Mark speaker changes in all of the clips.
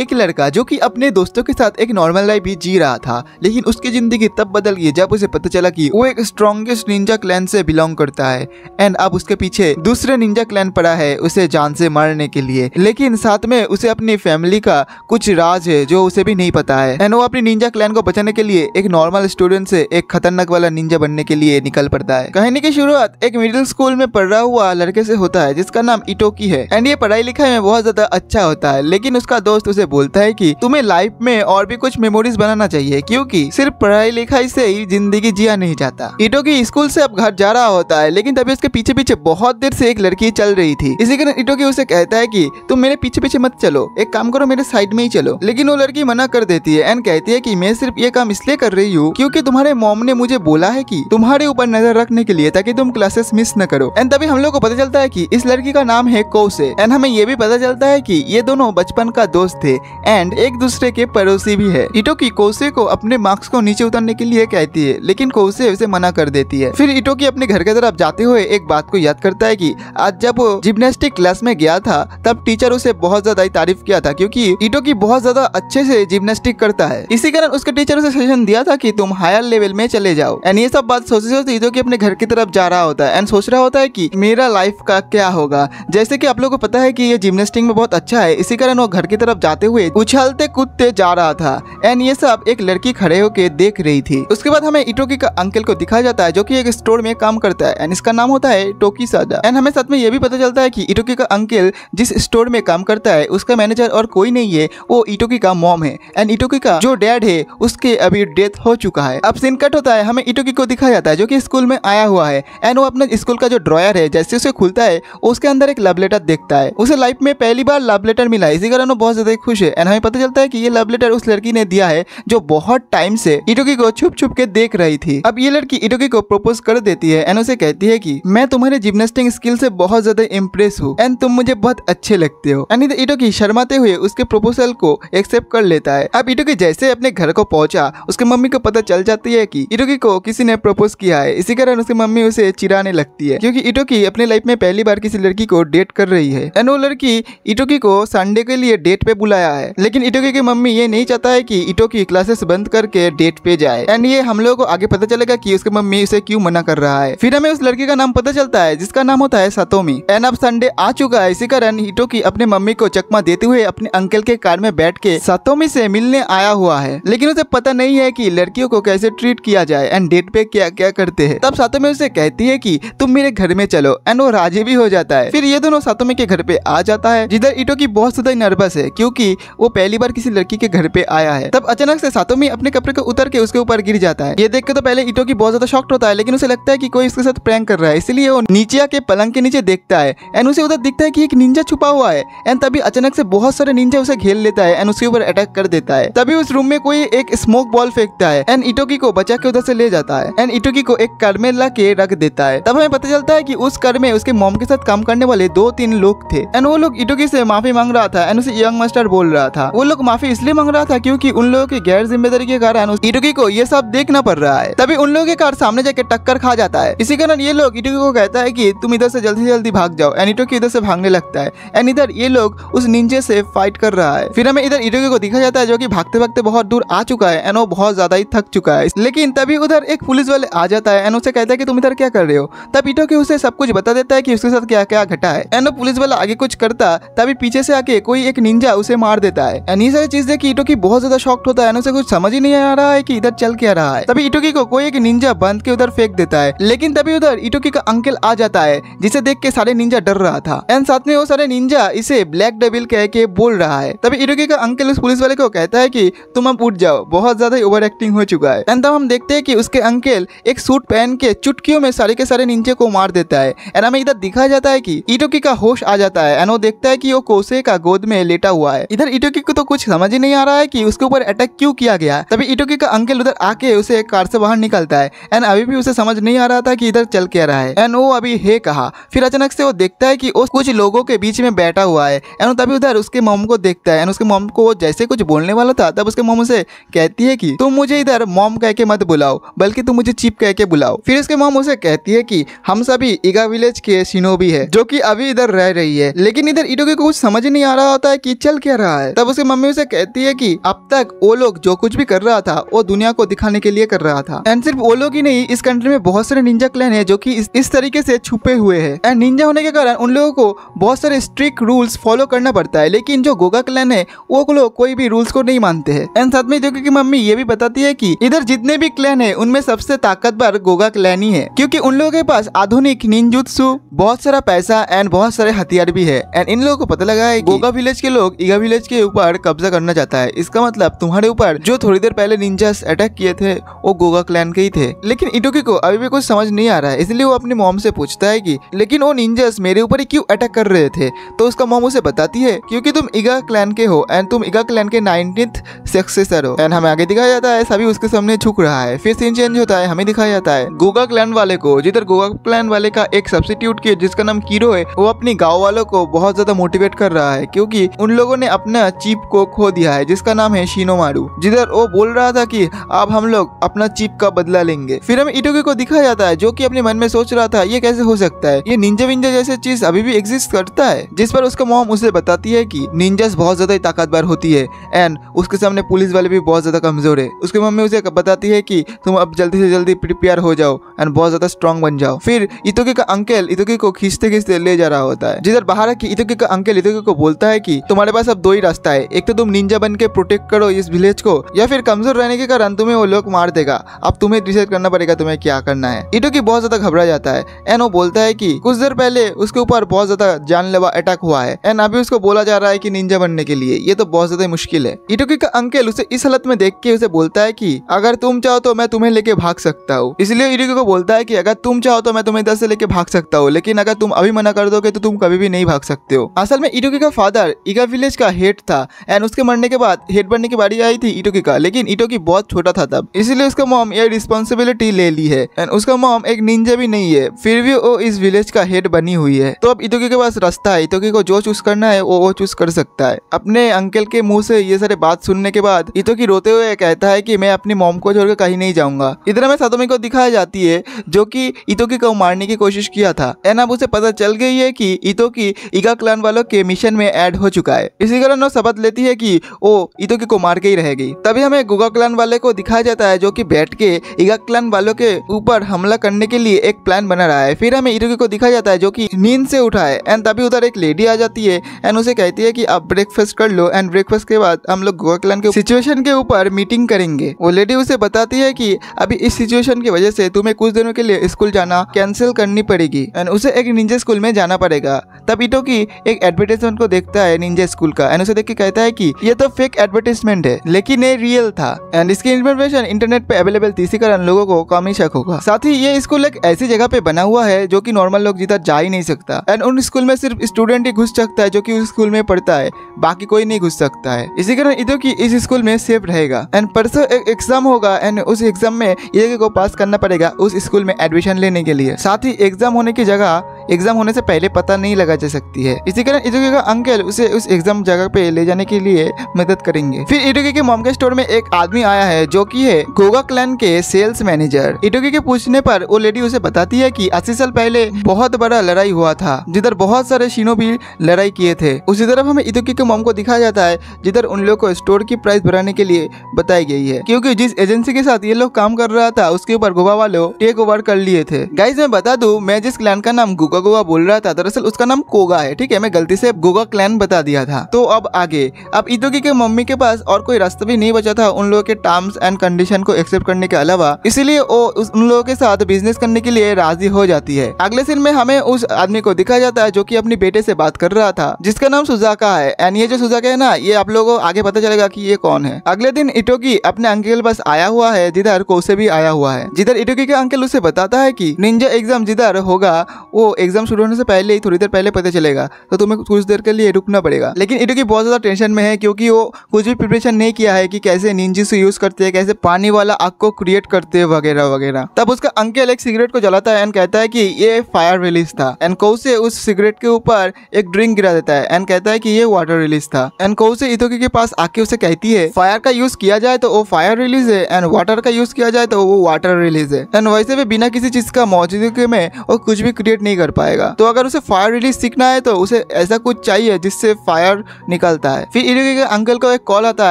Speaker 1: एक लड़का जो कि अपने दोस्तों के साथ एक नॉर्मल लाइफ ही जी रहा था लेकिन उसकी जिंदगी तब बदल गई जब उसे पता चला कि वो एक स्ट्रॉन्गेस्ट निंजा क्लैन से बिलोंग करता है एंड अब उसके पीछे दूसरे निंजा क्लैन पड़ा है उसे जान से मारने के लिए लेकिन साथ में उसे अपनी फैमिली का कुछ राज है जो उसे भी नहीं पता है एंड वो अपनी निंजा क्लैन को बचाने के लिए एक नॉर्मल स्टूडेंट से एक खतरनाक वाला निंजा बनने के लिए निकल पड़ता है कहने की शुरुआत एक मिडिल स्कूल में पढ़ रहा हुआ लड़के से होता है जिसका नाम इटोकी है एंड ये पढ़ाई लिखाई में बहुत ज्यादा अच्छा होता है लेकिन उसका दोस्त उसे बोलता है कि तुम्हें लाइफ में और भी कुछ मेमोरीज बनाना चाहिए क्योंकि सिर्फ पढ़ाई लिखाई से ही जिंदगी जिया नहीं जाता इटो की स्कूल से अब घर जा रहा होता है लेकिन तभी उसके पीछे पीछे बहुत देर से एक लड़की चल रही थी इसी कारण इटो की उसे कहता है की तुम मेरे पीछे पीछे मत चलो एक काम करो मेरे साइड में ही चलो लेकिन वो लड़की मना कर देती है एंड कहती है की मैं सिर्फ ये काम इसलिए कर रही हूँ क्यूँकी तुम्हारे मॉम ने मुझे बोला है की तुम्हारे ऊपर नजर रखने के लिए ताकि तुम क्लासेस मिस न करो एंड तभी हम लोग को पता चलता है की इस लड़की का नाम है कोसे एंड हमें ये भी पता चलता है की ये दोनों बचपन का दोस्त थे एंड एक दूसरे के पड़ोसी भी है इटोकी कोसे को अपने मार्क्स को नीचे उतरने के लिए कहती है लेकिन कोसे उसे मना कर देती है फिर इटोकी अपने घर की तरफ जाते हुए एक बात को याद करता है की आज जब वो जिम्नास्टिक क्लास में गया था तब टीचर उसे बहुत ज्यादा तारीफ किया था क्यूँकी इटोकी बहुत ज्यादा अच्छे से जिम्नास्टिक करता है इसी कारण उसके टीचर उसे सजेशन दिया था की तुम हायर लेवल में चले जाओ एंड ये सब बात सोचते सोचते इटोकी अपने घर की तरफ जा रहा होता है एंड सोच रहा होता है की मेरा लाइफ का क्या होगा जैसे की आप लोग को पता है की ये जिम्नास्टिक में बहुत अच्छा है इसी कारण वो घर की तरफ जाता जाते हुए उछलते कूदते जा रहा था एंड ये सब एक लड़की खड़े होकर देख रही थी उसके बाद हमें इटोकी का अंकल को दिखाया जाता है जो की एक स्टोर में काम करता है एंड इसका नाम होता है टोकी साजा एंड हमें साथ में ये भी पता चलता है की इटोकी का अंकल जिस स्टोर में काम करता है उसका मैनेजर और कोई नहीं है वो इटोकी का मॉम है एंड इटोकी का जो डैड है उसके अभी डेथ हो चुका है अब सीन कट होता है हमें इटोकी को दिखाया जाता है जो कि स्कूल में आया हुआ है एंड वो अपने स्कूल का जो ड्रॉयर है जैसे उसे खुलता है उसके अंदर एक लव लेटर देखता है उसे लाइफ में पहली बार लव लेटर मिला इसी कारण वो बहुत ज्यादा खुश खुश है एंड हमें पता चलता है कि ये लव लेटर उस लड़की ने दिया है जो बहुत टाइम से इटोकी को छुप छुप के देख रही थी अब ये लड़की इटोकी को प्रपोज कर देती है एंड उसे कहती है की मैं तुम्हारे जिम्नास्टिक स्किल से बहुत ज्यादा इम्प्रेस हूँ एंड तुम मुझे बहुत अच्छे लगते हो एंड इटोकी शर्माते हुए उसके प्रपोजल को एक्सेप्ट कर लेता है अब इटोकी जैसे अपने घर को पहुंचा उसके मम्मी को पता चल जाती है की इटोकी को किसी ने प्रपोज किया है इसी कारण उसकी मम्मी उसे चिराने लगती है क्योंकि इटोकी अपने लाइफ में पहली बार किसी लड़की को डेट कर रही है एंड वो लड़की इटोकी को संडे के लिए डेट पे बुलाया आया है लेकिन इटोकी की मम्मी ये नहीं चाहता है कि इटोकी क्लासेस बंद करके डेट पे जाए एंड ये हम लोगों को आगे पता चलेगा कि उसकी मम्मी उसे क्यों मना कर रहा है फिर हमें उस लड़की का नाम पता चलता है जिसका नाम होता है सातोमी एंड अब संडे आ चुका है इसी कारण इटोकी अपने मम्मी को चकमा देते हुए अपने अंकल के कार में बैठ के सातोमी से मिलने आया हुआ है लेकिन उसे पता नहीं है की लड़कियों को कैसे ट्रीट किया जाए एंड डेट पे क्या क्या करते हैं तब सातोमी उसे कहती है की तुम मेरे घर में चलो एंड वो राजी भी हो जाता है फिर ये दोनों सातोमी के घर पे आ जाता है जिधर इटो की बहुत ज्यादा नर्वस है क्यूँकी कि वो पहली बार किसी लड़की के घर पे आया है तब अचानक से सातोमी अपने कपड़े को उतर के उसके ऊपर गिर जाता है ये देख के तो पहले ईटो की बहुत ज्यादा शॉक्ट होता है लेकिन उसे लगता है की कोई उसके साथ प्रैंक कर रहा है इसलिए वो नीचे आके पलंग के नीचे देखता है एंड उसे उधर दिखता है की एक निंजा छुपा हुआ है एंड तभी अचानक से बहुत सारे निंजा उसे घेर लेता है एंड उसके ऊपर अटैक कर देता है तभी उस रूम में कोई एक स्मोक बॉल फेंकता है एंड इटोकी को बचा के उधर से ले जाता है एंड इटोकी को एक कर में ला के रख देता है तब हमें पता चलता है कि उस कर में उसके मॉम के साथ काम करने वाले दो तीन लोग थे एंड वो लोग इटोकी से माफी मांग रहा था एंड उसे यंग मास्टर बोल बोल रहा था वो लोग माफी इसलिए मांग रहा था क्योंकि उन लोगों की गैर जिम्मेदारी के कारण इटुकी को ये सब देखना पड़ रहा है तभी उन लोगों के कार सामने जाके टक्कर खा जाता है इसी कारण ये लोग इटुकी को कहता है की तुम इधर से जल्दी से जल्दी भाग जाओ एंड इटुकी इधर से भागने लगता है एंड इधर ये लोग उस निंजे से फाइट कर रहा है फिर हमें इधर इटुकी को दिखा जाता है जो की भागते भागते बहुत दूर आ चुका है एंड वो बहुत ज्यादा ही थक चुका है लेकिन तभी उधर एक पुलिस वाले आ जाता है एंड उसे कहता है कि तुम इधर क्या कर रहे हो तब इटोकी उसे सब कुछ बता देता है कि उसके साथ क्या क्या घटा है एंड पुलिस वाला आगे कुछ करता तभी पीछे से आके कोई एक निंजा उसे मार मार देता है एंड ये सारी चीज देख ईटो की बहुत ज्यादा शॉक्ट होता है उसे कुछ समझ ही नहीं आ रहा है की इधर चल क्या रहा है तभी इटोकी को कोई एक निंजा बंद के उधर फेंक देता है लेकिन तभी उधर इटोकी का अंकल आ जाता है जिसे देख के सारे निंजा डर रहा था एंड साथ में वो सारे निंजा इसे ब्लैक डेबिल कह के बोल रहा है तभी इटोकी का अंकल उस पुलिस वाले को कहता है की तुम अब उठ जाओ बहुत ज्यादा ओवर एक्टिंग हो चुका है एंड तब हम देखते है की उसके अंकल एक सूट पहन के चुटकियों में सारे के सारे निंजे को मार देता है एंड हमें इधर दिखा जाता है की इटोकी का होश आ जाता है एंड वो देखता है की वो कोसे का गोद में लेटा हुआ है इधर इटोकी को तो कुछ समझ ही नहीं आ रहा है कि उसके ऊपर अटैक क्यों किया गया तभी इटोकी का अंकल उधर आके उसे एक कार से बाहर निकलता है एंड अभी भी उसे समझ नहीं आ रहा था कि इधर चल क्या रहा है एंड वो अभी हे कहा फिर अचानक से वो देखता है कि वो कुछ लोगों के बीच में बैठा हुआ है एंड तभी उधर उसके मोम को देखता है एंड उसके मोम को वो जैसे कुछ बोलने वाला था तब उसके मोम उसे कहती है की तुम मुझे इधर मोम कह के मत बुलाओ बल्कि तुम मुझे चिप कह के बुलाओ फिर उसके मोम उसे कहती है की हम सभी ईगा विलेज के सिनोबी है जो की अभी इधर रह रही है लेकिन इधर इटोकी को कुछ समझ नहीं आ रहा होता है की चल क्या रहा रहा है तब उसकी मम्मी उसे कहती है कि अब तक वो लोग जो कुछ भी कर रहा था वो दुनिया को दिखाने के लिए कर रहा था एंड सिर्फ वो लोग ही नहीं इस कंट्री में बहुत सारे निंजा क्लैन है जो की इस, इस तरीके से छुपे हुए है एंड निंजा होने के कारण उन लोगों को बहुत सारे स्ट्रिक्ट रूल्स फॉलो करना पड़ता है लेकिन जो गोगा क्लैन है वो लोग कोई भी रूल्स को नहीं मानते हैं एंड साथ में जो मम्मी ये भी बताती है की इधर जितने भी क्लैन है उनमें सबसे ताकतवर गोगा क्लैन ही है क्यूँकी उन लोगों के पास आधुनिक निंजुत्सु बहुत सारा पैसा एंड बहुत सारे हथियार भी है एंड इन लोगों को पता लगा है गोगा विलेज के लोग ईगा विलेज के ऊपर कब्जा करना चाहता है इसका मतलब तुम्हारे ऊपर जो थोड़ी देर पहले निंजा अटैक किए थे वो गोगा क्लैन के ही थे लेकिन इटोकी को अभी भी कुछ समझ नहीं आ रहा है इसलिए वो अपनी मोम से पूछता है की लेकिन वो निंजस मेरे ऊपर ही क्यों अटैक कर रहे थे तो उसका मोम उसे बताती है क्यूँकी तुम इगा क्लैन के हो एंड तुम इगा क्लैन के नाइनटीन सक्सेसर हो एंड हमें आगे दिखाया जाता है सभी उसके सामने झुक रहा है फिर सीन चेंज होता है हमें दिखाया जाता है गोगा क्लैन वाले को जिधर गोगा क्लैन वाले का एक सब्सिट्यूट किया जिसका नाम कीरो है वो अपने गांव वालों को बहुत ज्यादा मोटिवेट कर रहा है क्योंकि उन लोगों ने अपना चिप को खो दिया है जिसका नाम है शिनोमारू जिधर वो बोल रहा था कि अब हम लोग अपना चिप का बदला लेंगे फिर हमें इटोगी को दिखा जाता है जो कि अपने मन में सोच रहा था ये कैसे हो सकता है ये निंजा विंजा जैसे चीज अभी भी एग्जिस्ट करता है जिस पर उसका मोम उसे बताती है की निंजस बहुत ज्यादा ताकतवर होती है एंड उसके सामने पुलिस वाले भी बहुत ज्यादा कमजोर है उसकी मम्मी उसे बताती है की तुम अब जल्दी से जल्दी प्रिपेयर हो जाओ एंड बहुत ज्यादा स्ट्रॉन्ग बन जाओ फिर इतोगी का अंकल इतोगी को खींचते खींचते ले जा रहा होता है जिधर बाहर की इतोगी का अंकल इतोगी को बोलता है की तुम्हारे पास अब दो दो ही रास्ता है एक तो तुम निंजा बन के प्रोटेक्ट करो इस विलेज को या फिर कमजोर रहने के कारण तुम्हें वो लोग मार देगा अब तुम्हें डिसाइड करना पड़ेगा तुम्हें क्या करना है इटो की बहुत ज्यादा घबरा जाता है एन वो बोलता है की कुछ देर पहले उसके ऊपर बहुत ज्यादा जानलेवा अटैक हुआ है एन अभी उसको बोला जा रहा है की निंजा बनने के लिए ये तो बहुत ज्यादा मुश्किल है इटोकी का अंकल उसे इस हालत में देख के उसे बोलता है की अगर तुम चाहो तो मैं तुम्हें लेके भाग सकता हूँ इसलिए इटोकी को बोलता है की अगर तुम चाहो तो मैं तुम्हें इधर से लेके भाग सकता हूँ लेकिन अगर तुम अभी मना कर दोगे तो तुम कभी भी नहीं भाग सकते हो असल में इटोकी का फादर इगा विलेज का हेड था एंड उसके मरने के बाद हेड बनने की बारी आई थी इटोकी का लेकिन इटोकी बहुत छोटा था तब इसलिए उसका मॉम यह रिस्पॉन्सिबिलिटी ले ली है एंड उसका मॉम एक निंजा भी नहीं है फिर भी वो इस विलेज का हेड बनी हुई है तो अब इटोकी के पास रास्ता है इटोकी को जो चूज करना है वो वो चूज कर सकता है अपने अंकल के मुंह से ये सारे बात सुनने के बाद इटोकी रोते हुए कहता है की मैं अपनी मॉम को छोड़कर कहीं नहीं जाऊंगा इधर में सतोमी को दिखाया जाती है जो की इटोकी को मारने की कोशिश किया था एंड अब उसे पता चल गई है की इटोकी इगा क्लान वालों के मिशन में एड हो चुका है इसी तरह शपथ लेती है कि वो इतोकी को मार के ही रहेगी तभी हमें गुगा क्लान वाले को दिखाया जाता है जो कि बैठ के इगा क्लान वालों के ऊपर हमला करने के लिए एक प्लान बना रहा है फिर हमें इतोकी को दिखाया जाता है जो कि नींद से उठा है एंड तभी उधर एक लेडी आ जाती है एंड उसे कहती है की आप ब्रेकफास्ट कर लो एंड ब्रेकफास्ट के बाद हम लोग गुगा क्लान के सिचुएशन के ऊपर मीटिंग करेंगे वो लेडी उसे बताती है की अभी इस सिचुएशन की वजह से तुम्हें कुछ दिनों के लिए स्कूल जाना कैंसिल करनी पड़ेगी एंड उसे एक निंजा स्कूल में जाना पड़ेगा तब इटो की एक एडवर्टाइजमेंट को देखता है निंजा स्कूल का एंड उसे देख के कहता है कि ये तो फेक एडवर्टीजमेंट है लेकिन ये रियल था एंड इसकी इन्फॉर्मेशन इंटरनेट पे अवेलेबल थी इसी कारण लोगों को कम ही शक होगा साथ ही ये स्कूल एक ऐसी जगह पे बना हुआ है जो की नॉर्मल लोग जीता जा ही नहीं सकता एंड उन स्कूल में सिर्फ स्टूडेंट ही घुस सकता है जो की उस स्कूल में पढ़ता है बाकी कोई नहीं घुस सकता है इसी कारण इधर की इस स्कूल में सेफ रहेगा एंड परसों एक एग्जाम होगा एंड उस एग्जाम में ये को पास करना पड़ेगा उस स्कूल में एडमिशन लेने के लिए साथ ही एग्जाम होने की जगह एग्जाम होने से पहले पता नहीं लगा जा सकती है इसी कारण इधर का अंकल उसे उस एग्जाम जगह जगह पे ले जाने के लिए मदद करेंगे फिर इटोकी के मॉम के स्टोर में एक आदमी आया है जो की है गोगा क्लैन के सेल्स मैनेजर इटोगी के पूछने पर वो लेडी उसे बताती है की अस्सी साल पहले बहुत बड़ा लड़ाई हुआ था जिधर बहुत सारे शीनो भी लड़ाई किए थे उसी तरफ हमें इटोगी के मोम को दिखाया जाता है जिधर उन लोग को स्टोर की प्राइस बढ़ाने के लिए बताई गई है क्योंकि जिस एजेंसी के साथ ये लोग काम कर रहा था उसके ऊपर गोवा वालों टेक ओवर कर लिए थे गाइज मैं बता दू मैं जिस क्लैन का नाम गोगा गोवा बोल रहा था दरअसल उसका नाम कोगा है ठीक है मैं गलती से गोगा क्लैन बता दिया था तो अब आगे अब इतोगी के मम्मी के पास और कोई रास्ता भी नहीं बचा था उन लोगों के टर्म्स एंड कंडीशन को एक्सेप्ट करने के अलावा इसीलिए वो उन लोगों के साथ बिजनेस करने के लिए राजी हो जाती है अगले सीन में हमें उस आदमी को दिखा जाता है जो की अपने बेटे से बात कर रहा था जिसका नाम सुजाका है एंड ये जो सुजाका है ना ये आप लोगों को आगे पता चलेगा की ये कौन है अगले दिन इटोगी अपने अंकल के पास आया हुआ है जिधर कोसे भी आया हुआ है जिधर इटोगी के अंकल उसे बताता है की निंजा एग्जाम जिधर होगा वो एग्जाम शुरू होने से पहले ही थोड़ी देर पहले पता चलेगा तो तुम्हें कुछ देर के लिए रुकना पड़ेगा लेकिन इटोगी बहुत ज़्यादा टेंशन में है क्योंकि वो कुछ भी प्रिपरेशन नहीं किया है कि कैसे निंजी से यूज़ करते हैं कैसे पानी वाला आग को क्रिएट करते हैं वगैरह वगैरह तब उसका अंकल एक सिगरेट को जलाता है एंड कहता है कि ये फायर रिलीज था एंड कौ से उस सिगरेट के ऊपर एक ड्रिंक गिरा देता है एंड कहता है कि ये वाटर रिलीज था एंड कौ से इतो के पास आके उसे कहती है फायर का यूज किया जाए तो वो फायर रिलीज है एंड वाटर का यूज किया जाए तो वो वाटर रिलीज है एंड वैसे भी बिना किसी चीज का मौजूदगी में वो कुछ भी क्रिएट नहीं कर पाएगा तो अगर उसे फायर रिलीज सीखना है तो उसे ऐसा कुछ चाहिए जिससे फायर निकलता है फिर इरुगे के अंकल को एक कॉल आता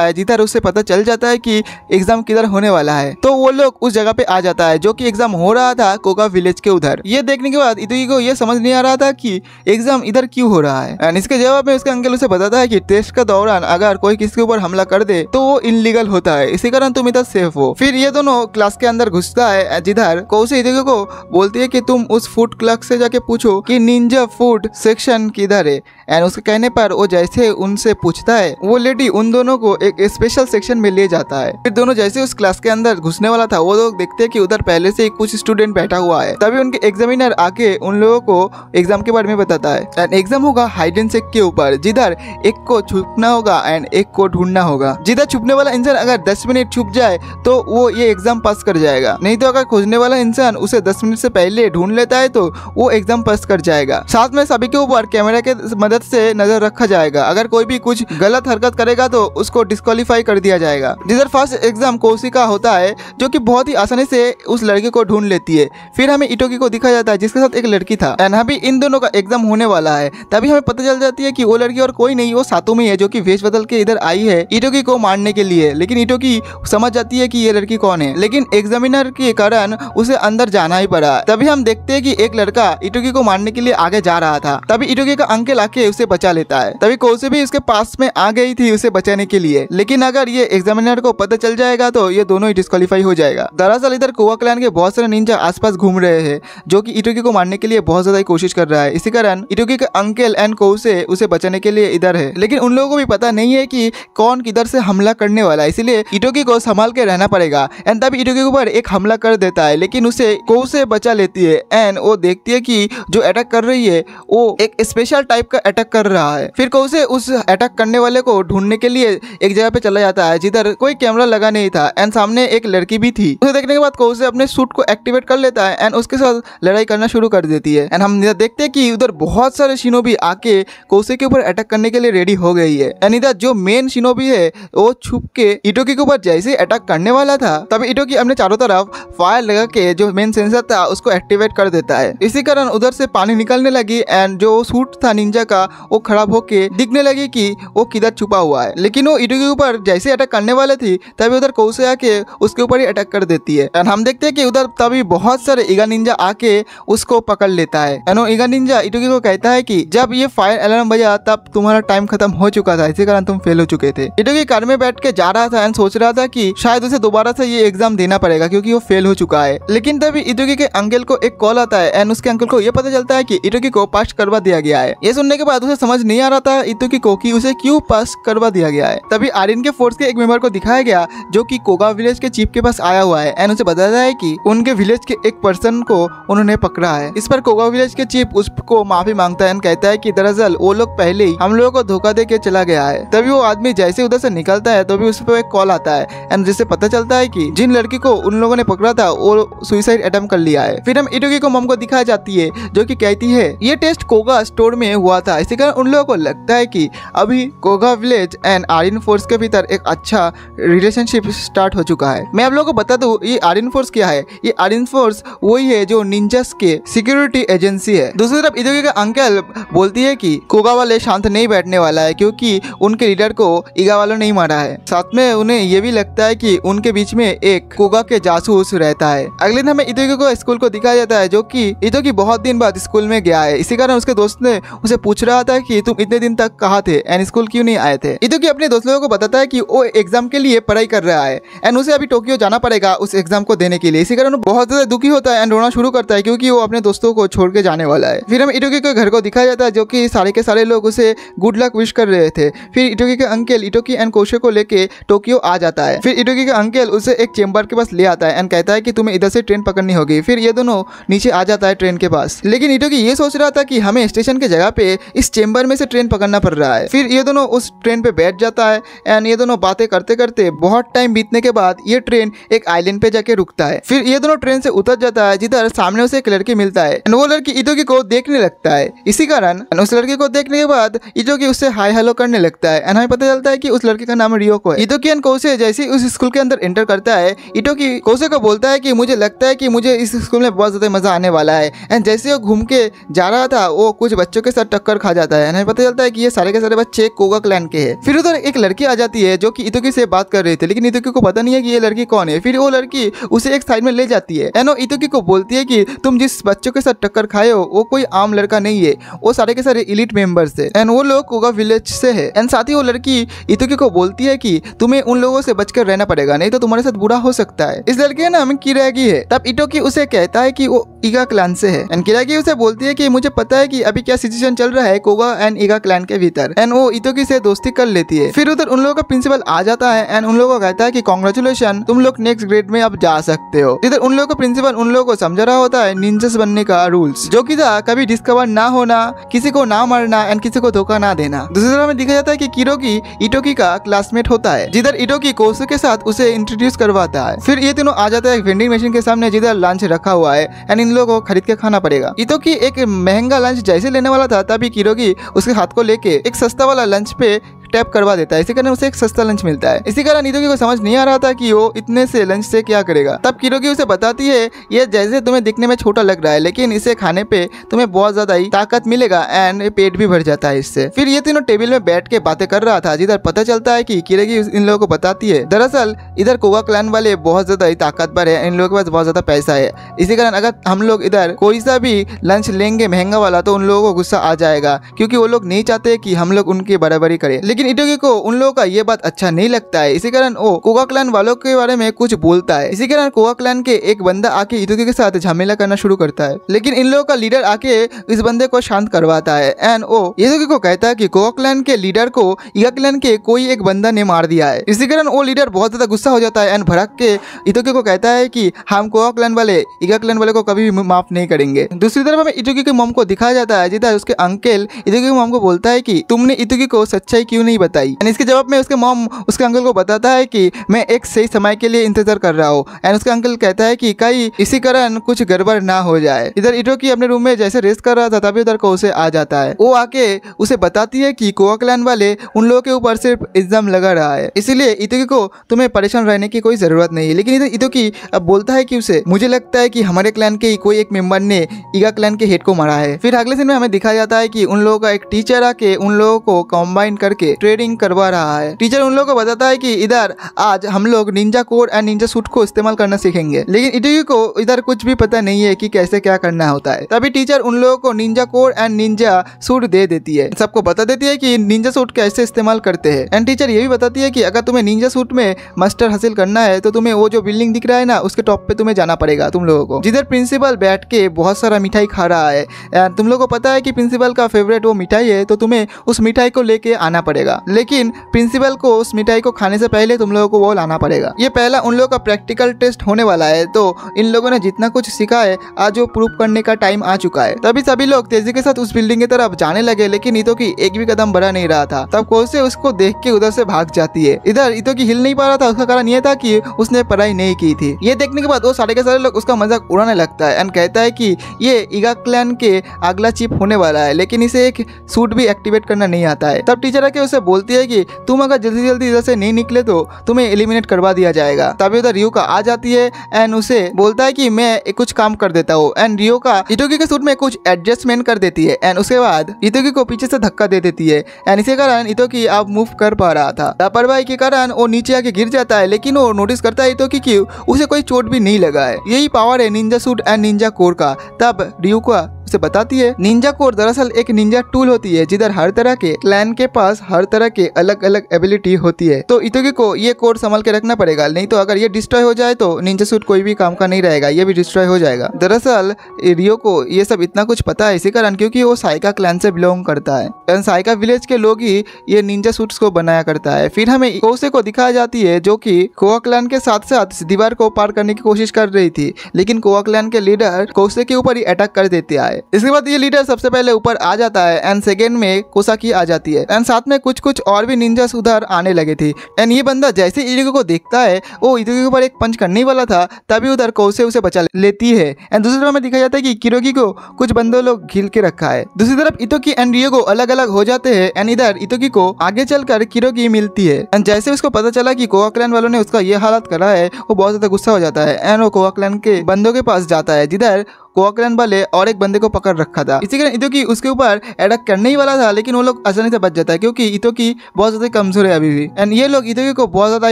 Speaker 1: है जिधर उससे पता चल जाता है कि एग्जाम किधर होने वाला है तो वो लोग उस जगह पे आ जाता है जो कि एग्जाम हो रहा था कोका विलेज के उधर ये देखने के बाद इतुगी को ये समझ नहीं आ रहा था की एग्जाम इधर क्यूँ हो रहा है एंड इसके जवाब में उसके अंकल उसे बताता है की टेस्ट के दौरान अगर कोई किसी के ऊपर हमला कर दे तो वो इनलीगल होता है इसी कारण तुम इधर सेफ हो फिर ये दोनों क्लास के अंदर घुसता है जिधर कौशे इतुगी को बोलती है की तुम उस फूड क्लर्क से जाके पूछो कि निंजा फूड सेक्शन किधर है एंड उसके कहने पर वो जैसे उन उनसे पूछता है वो लेडी उन दोनों को एक स्पेशल सेक्शन में ले जाता है फिर दोनों जैसे उस क्लास के अंदर घुसने वाला था वो लोग देखते है की उधर पहले से कुछ स्टूडेंट बैठा हुआ है तभी उनके एग्जामिनर आके उन लोगों को एग्जाम के बारे में बताता है एंड एग्जाम होगा हाइड सेक के ऊपर जिधर एक को छुपना होगा एंड एक को ढूंढना होगा जिधर छुपने वाला इंसान अगर दस मिनट छुप जाए तो वो ये एग्जाम पास कर जाएगा नहीं तो अगर खोजने वाला इंसान उसे दस मिनट से पहले ढूंढ लेता है तो वो एग्जाम पास कर जाएगा साथ में सभी के ऊपर कैमरा के मदद से नजर रखा जाएगा अगर कोई कोई भी कुछ गलत हरकत करेगा तो उसको डिस्कालीफाई कर दिया जाएगा जिधर फर्स्ट एग्जाम कोसी का होता है जो कि बहुत ही आसानी से उस लड़के को ढूंढ लेती है फिर हमें इटोकी को दिखा जाता है जिसके साथ एक लड़की था एंड अभी इन दोनों का एग्जाम होने वाला है तभी हमें पता चल जाती है की वो लड़की और कोई नहीं वो सातु में है जो की वेश बदल के इधर आई है इटोकी को मारने के लिए लेकिन इटोकी समझ जाती है की ये लड़की कौन है लेकिन एग्जामिनर के कारण उसे अंदर जाना ही पड़ा तभी हम देखते हैं कि एक लड़का इटोकी को मारने के लिए आगे जा रहा था तभी इटोकी का अंकल आके उसे बचा लेता है तभी कोसे भी उसके पास में आ गई थी उसे बचाने के लिए लेकिन अगर ये एग्जामिनर को पता चल जाएगा तो ये दोनों ही डिस्कालीफाई हो जाएगा दरअसल इधर कुआ क्लैन के बहुत सारे निंजा आसपास घूम रहे हैं जो कि इटोकी को मारने के लिए बहुत ज्यादा कोशिश कर रहा है इसी कारण इटोकी के अंकल एंड कोसे उसे बचाने के लिए इधर है लेकिन उन लोगों को भी पता नहीं है की कौन किधर से हमला करने वाला है इसीलिए इटोकी को संभाल के रहना पड़ेगा एंड तब इटोकी के ऊपर एक हमला कर देता है लेकिन उसे से बचा लेती है एंड वो देखती है कि जो अटैक कर रही है वो एक स्पेशल टाइप का अटैक कर रहा है फिर कोसे उस अटैक करने वाले को ढूंढने के लिए एक जगह पे चला जाता है जिधर कोई कैमरा लगा नहीं था एंड सामने एक लड़की भी थी उसे देखने के बाद कोसे अपने सूट को एक्टिवेट कर लेता है एंड उसके साथ लड़ाई करना शुरू कर देती है एंड हम देखते हैं कि उधर बहुत सारे शिनोबी आके कोसे के ऊपर अटैक करने के लिए रेडी हो गई है एंड इधर जो मेन शिनोबी है वो छुप के इटोकी के ऊपर जैसे अटैक करने वाला था तभी इटोकी अपने चारों तरफ फायर लगा के जो मेन सेंसर था उसको एक्टिवेट कर देता है इसी कारण उधर से पानी निकलने लगी एंड जो सूट था निंजा का वो खराब होके दिखने लगी कि वो किधर छुपा हुआ है लेकिन वो इटू के ऊपर जैसे अटैक करने वाले थी तभी उधर कौसे आके उसके ऊपर ही अटैक कर देती है एंड हम देखते हैं कि उधर तभी बहुत सारे ईगा निंजा आके उसको पकड़ लेता है एंड वो ईगा निंजा इटूकी को कहता है की जब ये फायर अलार्म बजा तब तुम्हारा टाइम खत्म हो चुका था इसी कारण तुम फेल हो चुके थे इटूकी कार में बैठ के जा रहा था एंड सोच रहा था की शायद उसे दोबारा से ये एग्जाम देना पड़ेगा क्योंकि वो फेल हो चुका है लेकिन तभी इटूकी के अंकल को एक कॉल आता है एंड उसके अंकल को ये पता चलता है की इटूकी को पास करवा दिया गया है ये सुनने के बाद उसे समझ नहीं आ रहा था इटूकी को कि उसे क्यों पास करवा दिया गया है तभी आर्यन के फोर्स के एक मेंबर को दिखाया गया जो कि कोगा विलेज के चीफ के पास आया हुआ है एंड उसे बताया है कि उनके विलेज के एक पर्सन को उन्होंने पकड़ा है इस पर कोगा विलेज के चीफ उसको माफी मांगता है कहता है की दरअसल वो लोग पहले ही हम लोगों को धोखा दे के चला गया है तभी वो आदमी जैसे उधर से निकलता है तभी उस पर एक कॉल आता है एंड जिससे पता चलता है की जिन लड़की को उन लोगों ने पकड़ा था वो सुइसाइड अटेम्प्ट कर लिया है फिर हम इटोगी को मम को दिखाई जाती है जो की कहती है ये टेस्ट कोगा स्टोर में हुआ था इसी कारण उन लोगों को लगता है की अभी कोगा विलेज एंड आर्यन फोर्स के भीतर एक अच्छा रिलेशनशिप स्टार्ट हो चुका है मैं आप लोगों को बता दू ये आर्यन फोर्स क्या है ये आर्यन फोर्स वही है जो निंजस के सिक्योरिटी एजेंसी है दूसरी तरफ इधर का अंकल बोलती है की कोगा वाले शांत नहीं बैठने वाला है क्योंकि उनके लीडर को ईगा वालों नहीं मारा है साथ में उन्हें ये भी लगता है की उनके बीच में एक कोगा के जासूस रहता है अगले दिन हमें इतोगी को स्कूल को दिखाया जाता है जो की इतोगी बहुत दिन बाद स्कूल में गया है इसी कारण उसके दोस्त ने उसे पूछ रहा था कि तुम इतने दिन तक कहा थे थे एंड स्कूल क्यों नहीं आए थे तो की अपने दोस्त लोगों को बताता है कि वो एग्जाम के लिए पढ़ाई कर रहा है एंड उसे अभी टोक्यो जाना पड़ेगा उस एग्जाम को देने के लिए इसी कारण बहुत ज्यादा दुखी होता है एंड रोना शुरू करता है क्योंकि वो अपने दोस्तों को छोड़ के जाने वाला है फिर हम इटोकी के घर को दिखा जाता है जो कि सारे के सारे लोग उसे गुड लक विश कर रहे थे फिर इटोकी के अंकल इटोकी एंड कोशे को लेके टोक्यो आ जाता है फिर इटोकी के अंकल उसे एक चेम्बर के पास ले आता है एंड कहता है की तुम्हें इधर से ट्रेन पकड़नी होगी फिर ये दोनों नीचे आ जाता है ट्रेन के पास लेकिन इटोकी ये सोच रहा था कि हमें स्टेशन के जगह पे इस चेम्बर में से ट्रेन पकड़ना पड़ रहा है है फिर ये दोनों उस ट्रेन पे बैठ जाता है एंड ये दोनों बातें करते करते बहुत टाइम बीतने के बाद ये ट्रेन एक आइलैंड पे जाके रुकता है फिर ये दोनों ट्रेन से उतर जाता है जिधर सामने उसे एक लड़की मिलता है वो लड़की इदोगी को देखने लगता है इसी कारण उस लड़की को देखने के बाद इजोगी उससे हाई हेलो करने लगता है एंड हमें पता चलता है की उस लड़की का नाम रियोको है एंड कोसे जैसे उस स्कूल के अंदर एंटर करता है इटोकी कोसे को बोलता है की मुझे लगता है की मुझे इस स्कूल में बहुत ज्यादा मजा आने वाला है एंड जैसे वो घूम के जा रहा था वो कुछ बच्चों के साथ टक्कर खा जाता है हमें पता चलता है कि ये सारे के सारे बच्चे कोगा क्लैन के है फिर उधर एक लड़की आ जाती है जो की इतोकी से बात कर रही थी लेकिन इतोकी को पता नहीं है की ये लड़की कौन है फिर वो लड़की उसे एक साइड में ले जाती है एनो इतोकी को बोलती है की तुम जिस बच्चों के साथ टक्कर खाए हो वो कोई आम लड़का नहीं है वो सारे के सारे इलिट मेंबर्स है एंड वो लोग कोगा विलेज से है एंड साथ ही वो लड़की इतोकी को बोलती है की तुम्हें उन लोगों से बचकर रहना पड़ेगा नहीं तो तुम्हारे साथ बुरा हो सकता है इस लड़के ना हमें किरागी है तब इटोकी उसे कहता है कि वो ईगा क्लान से है एंड किरागी उसे बोलती है कि मुझे पता है कि अभी क्या सिचुएशन चल रहा है कोगा एंड ईगा क्लान के भीतर एंड वो इतोकी से दोस्ती कर लेती है फिर उधर उन लोगों का प्रिंसिपल आ जाता है एंड उन लोगों को कहता है की कॉन्ग्रेचुलेशन तुम लोग नेक्स्ट ग्रेड में अब जा सकते हो इधर उन लोगों का प्रिंसिपल उन लोगों को समझा रहा होता है निंजस बनने का रूल्स जो की था कभी डिस्कवर ना होना किसी को ना मारना एंड किसी को धोखा ना देना दूसरी तरह में दिखा जाता है की कि किरोकी इटोकी का क्लासमेट होता है जिधर इटोकी कोसू के साथ उसे इंट्रोड्यूस करवाता है फिर ये तीनों आ जाता है वेंडिंग मशीन के सामने जिधर लंच रखा हुआ है एंड इन लोगों को खरीद के खाना पड़ेगा इटोकी एक महंगा लंच जैसे लेने वाला था तभी किरोगी उसके हाथ को लेके एक सस्ता वाला लंच पे टैप करवा देता है इसी कारण उसे एक सस्ता लंच मिलता है इसी कारण निरोगी को समझ नहीं आ रहा था कि वो इतने से लंच से क्या करेगा तब किरोगी उसे बताती है ये जैसे तुम्हें दिखने में छोटा लग रहा है लेकिन इसे खाने पे तुम्हें बहुत ज्यादा ही ताकत मिलेगा एंड पेट भी भर जाता है इससे फिर ये तीनों टेबल में बैठ के बातें कर रहा था जिधर पता चलता है की किरोगी इन लोगों को बताती है दरअसल इधर कोवा क्लान वाले बहुत ज्यादा ही ताकतवर है इन लोगों के पास बहुत ज्यादा पैसा है इसी कारण अगर हम लोग इधर कोई सा भी लंच लेंगे महंगा वाला तो उन लोगों को गुस्सा आ जाएगा क्योंकि वो लोग नहीं चाहते कि हम लोग उनकी बराबरी करें लेकिन लेकिन इटोगी को उन लोगों का ये बात अच्छा नहीं लगता है इसी कारण वो कोगा क्लान वालों के बारे में कुछ बोलता है इसी कारण कोगा क्लान के एक बंदा आके इटोगी के साथ झमेला करना शुरू करता है लेकिन इन लोगों का लीडर आके इस बंदे को शांत करवाता है एंड वो इटोगी को कहता है की कोगा क्लान के लीडर को इगा क्लान के कोई एक बंदा ने मार दिया है इसी कारण वो लीडर बहुत ज्यादा गुस्सा हो जाता है एंड भड़क के इटोगी को कहता है की हम कोगा क्लान वाले इगा क्लान वाले को कभी भी माफ नहीं करेंगे दूसरी तरफ हमें इटोगी के मोम को दिखाया जाता है जिधर उसके अंकल इटोगी के मोम को बोलता है की तुमने इटोगी को सच्चाई क्यों नहीं बताई एंड इसके जवाब में उसके मॉम उसके अंकल को बताता है कि मैं एक सही समय के लिए इंतजार कर रहा हूँ एंड उसका अंकल कहता है कि कई इसी कारण कुछ गड़बड़ ना हो जाए इधर इटो की अपने रूम में जैसे रेस्ट कर रहा था तभी उधर को उसे आ जाता है वो आके उसे बताती है की कोआ क्लैन वाले उन लोगों के ऊपर सिर्फ इल्जाम लगा रहा है इसीलिए इतुकी को तुम्हें परेशान रहने की कोई जरूरत नहीं है लेकिन इधर इतुकी अब बोलता है कि उसे मुझे लगता है कि हमारे क्लैन के कोई एक मेंबर ने ईगा क्लैन के हेड को मारा है फिर अगले दिन में हमें दिखाया जाता है कि उन लोगों का एक टीचर आके उन लोगों को कॉम्बाइन करके ट्रेडिंग करवा रहा है टीचर उन लोगों को बताता है कि इधर आज हम लोग ninja code and ninja suit को इस्तेमाल करना सीखेंगे लेकिन इटू को इधर कुछ भी पता नहीं है कि कैसे क्या करना होता है तभी टीचर उन लोगों को ninja code and ninja suit दे देती है सबको बता देती है की निंजा सूट कैसे इस्तेमाल करते हैं एंड टीचर ये भी बताती है की अगर तुम्हें निंजा सूट में मास्टर हासिल करना है तो तुम्हें वो जो बिल्डिंग दिख रहा है ना उसके टॉप पे तुम्हें जाना पड़ेगा तुम लोगों को जिधर प्रिंसिपल बैठ के बहुत सारा मिठाई खा रहा है एंड तुम लोगों को पता है कि प्रिंसिपल का फेवरेट वो मिठाई है तो तुम्हें उस मिठाई को लेके आना पड़ेगा पड़ेगा लेकिन प्रिंसिपल को उस मिठाई को खाने से पहले तुम लोगों को वो लाना पड़ेगा ये पहला उन लोगों का प्रैक्टिकल टेस्ट होने वाला है तो इन लोगों ने जितना कुछ सीखा है आज वो प्रूव करने का टाइम आ चुका है तभी सभी लोग तेजी के साथ उस बिल्डिंग की तरफ जाने लगे लेकिन ईतो की एक भी कदम बढ़ा नहीं रहा था तब कोसे उसको देख के उधर से भाग जाती है इधर ईतो की हिल नहीं पा रहा था उसका कारण यह था की उसने पढ़ाई नहीं की थी ये देखने के बाद वो सारे के सारे लोग उसका मजाक उड़ाने लगता है एंड कहता है की ये ईगा क्लैन के अगला चिप होने वाला है लेकिन इसे एक सूट भी एक्टिवेट करना नहीं आता है तब टीचर आके उसे उसे बोलती है कि तुम अगर जल्दी जल्दी इधर से नहीं निकले तो तुम्हें एलिमिनेट करवा दिया जाएगा तभी उधर रियोका आ जाती है एंड उसे बोलता है कि मैं कुछ काम कर देता हूँ एंड रियोका इटोगी के सूट में कुछ एडजस्टमेंट कर देती है एंड उसके बाद इतोगी को पीछे से धक्का दे देती है एंड इसी कारण इतोकी अब मूव कर पा रहा था लापरवाही के कारण वो नीचे आके गिर जाता है लेकिन वो नोटिस करता है इतोकी की उसे कोई चोट भी नहीं लगा है यही पावर है ninja suit and ninja core का तब रियोका से बताती है निंजा कोर दरअसल एक निंजा टूल होती है जिधर हर तरह के क्लैन के पास हर तरह के अलग अलग एबिलिटी होती है तो इतोगी को ये कोर संभाल के रखना पड़ेगा नहीं तो अगर ये डिस्ट्रॉय हो जाए तो निंजा सूट कोई भी काम का नहीं रहेगा ये भी डिस्ट्रॉय हो जाएगा दरअसल रियो को ये सब इतना कुछ पता है इसी कारण क्योंकि वो साइका क्लैन से बिलोंग करता है साइका विलेज के लोग ही ये निंजा सूट को बनाया करता है फिर हमें कोसे को दिखाया जाती है जो की कोआ क्लैन के साथ साथ दीवार को पार करने की कोशिश कर रही थी लेकिन कोआ क्लैन के लीडर कोसे के ऊपर ही अटैक कर देते आए इसके बाद ये लीडर सबसे पहले ऊपर आ जाता है एंड सेकेंड में कोसाकी आ जाती है एंड साथ में कुछ कुछ और भी निंजस उधर आने लगे थे एंड ये बंदा जैसे इरिगो को देखता है वो इरिगो के ऊपर एक पंच करने वाला था तभी उधर कोसे उसे बचा लेती है एंड दूसरी तरफ में दिखाया जाता है कि किरोगी को कुछ बंदों लोग घिल के रखा है दूसरी तरफ इतोकी एंड रियोगो अलग अलग हो जाते हैं एंड इधर इतोकी को आगे चलकर किरोगी मिलती है एंड जैसे उसको पता चला कि कोवा क्लैन वालों ने उसका ये हालत करा है वो बहुत ज्यादा गुस्सा हो जाता है एंड वो कोवा क्लैन के बंदों के पास जाता है जिधर कोकरन वाले और एक बंदे को पकड़ रखा था इसी कारण इतोकी उसके ऊपर अटैक करने ही वाला था लेकिन वो लोग आसानी से बच जाता है क्योंकि इतोकी बहुत ज्यादा कमजोर है अभी भी एंड ये लोग इतोकी को बहुत ज्यादा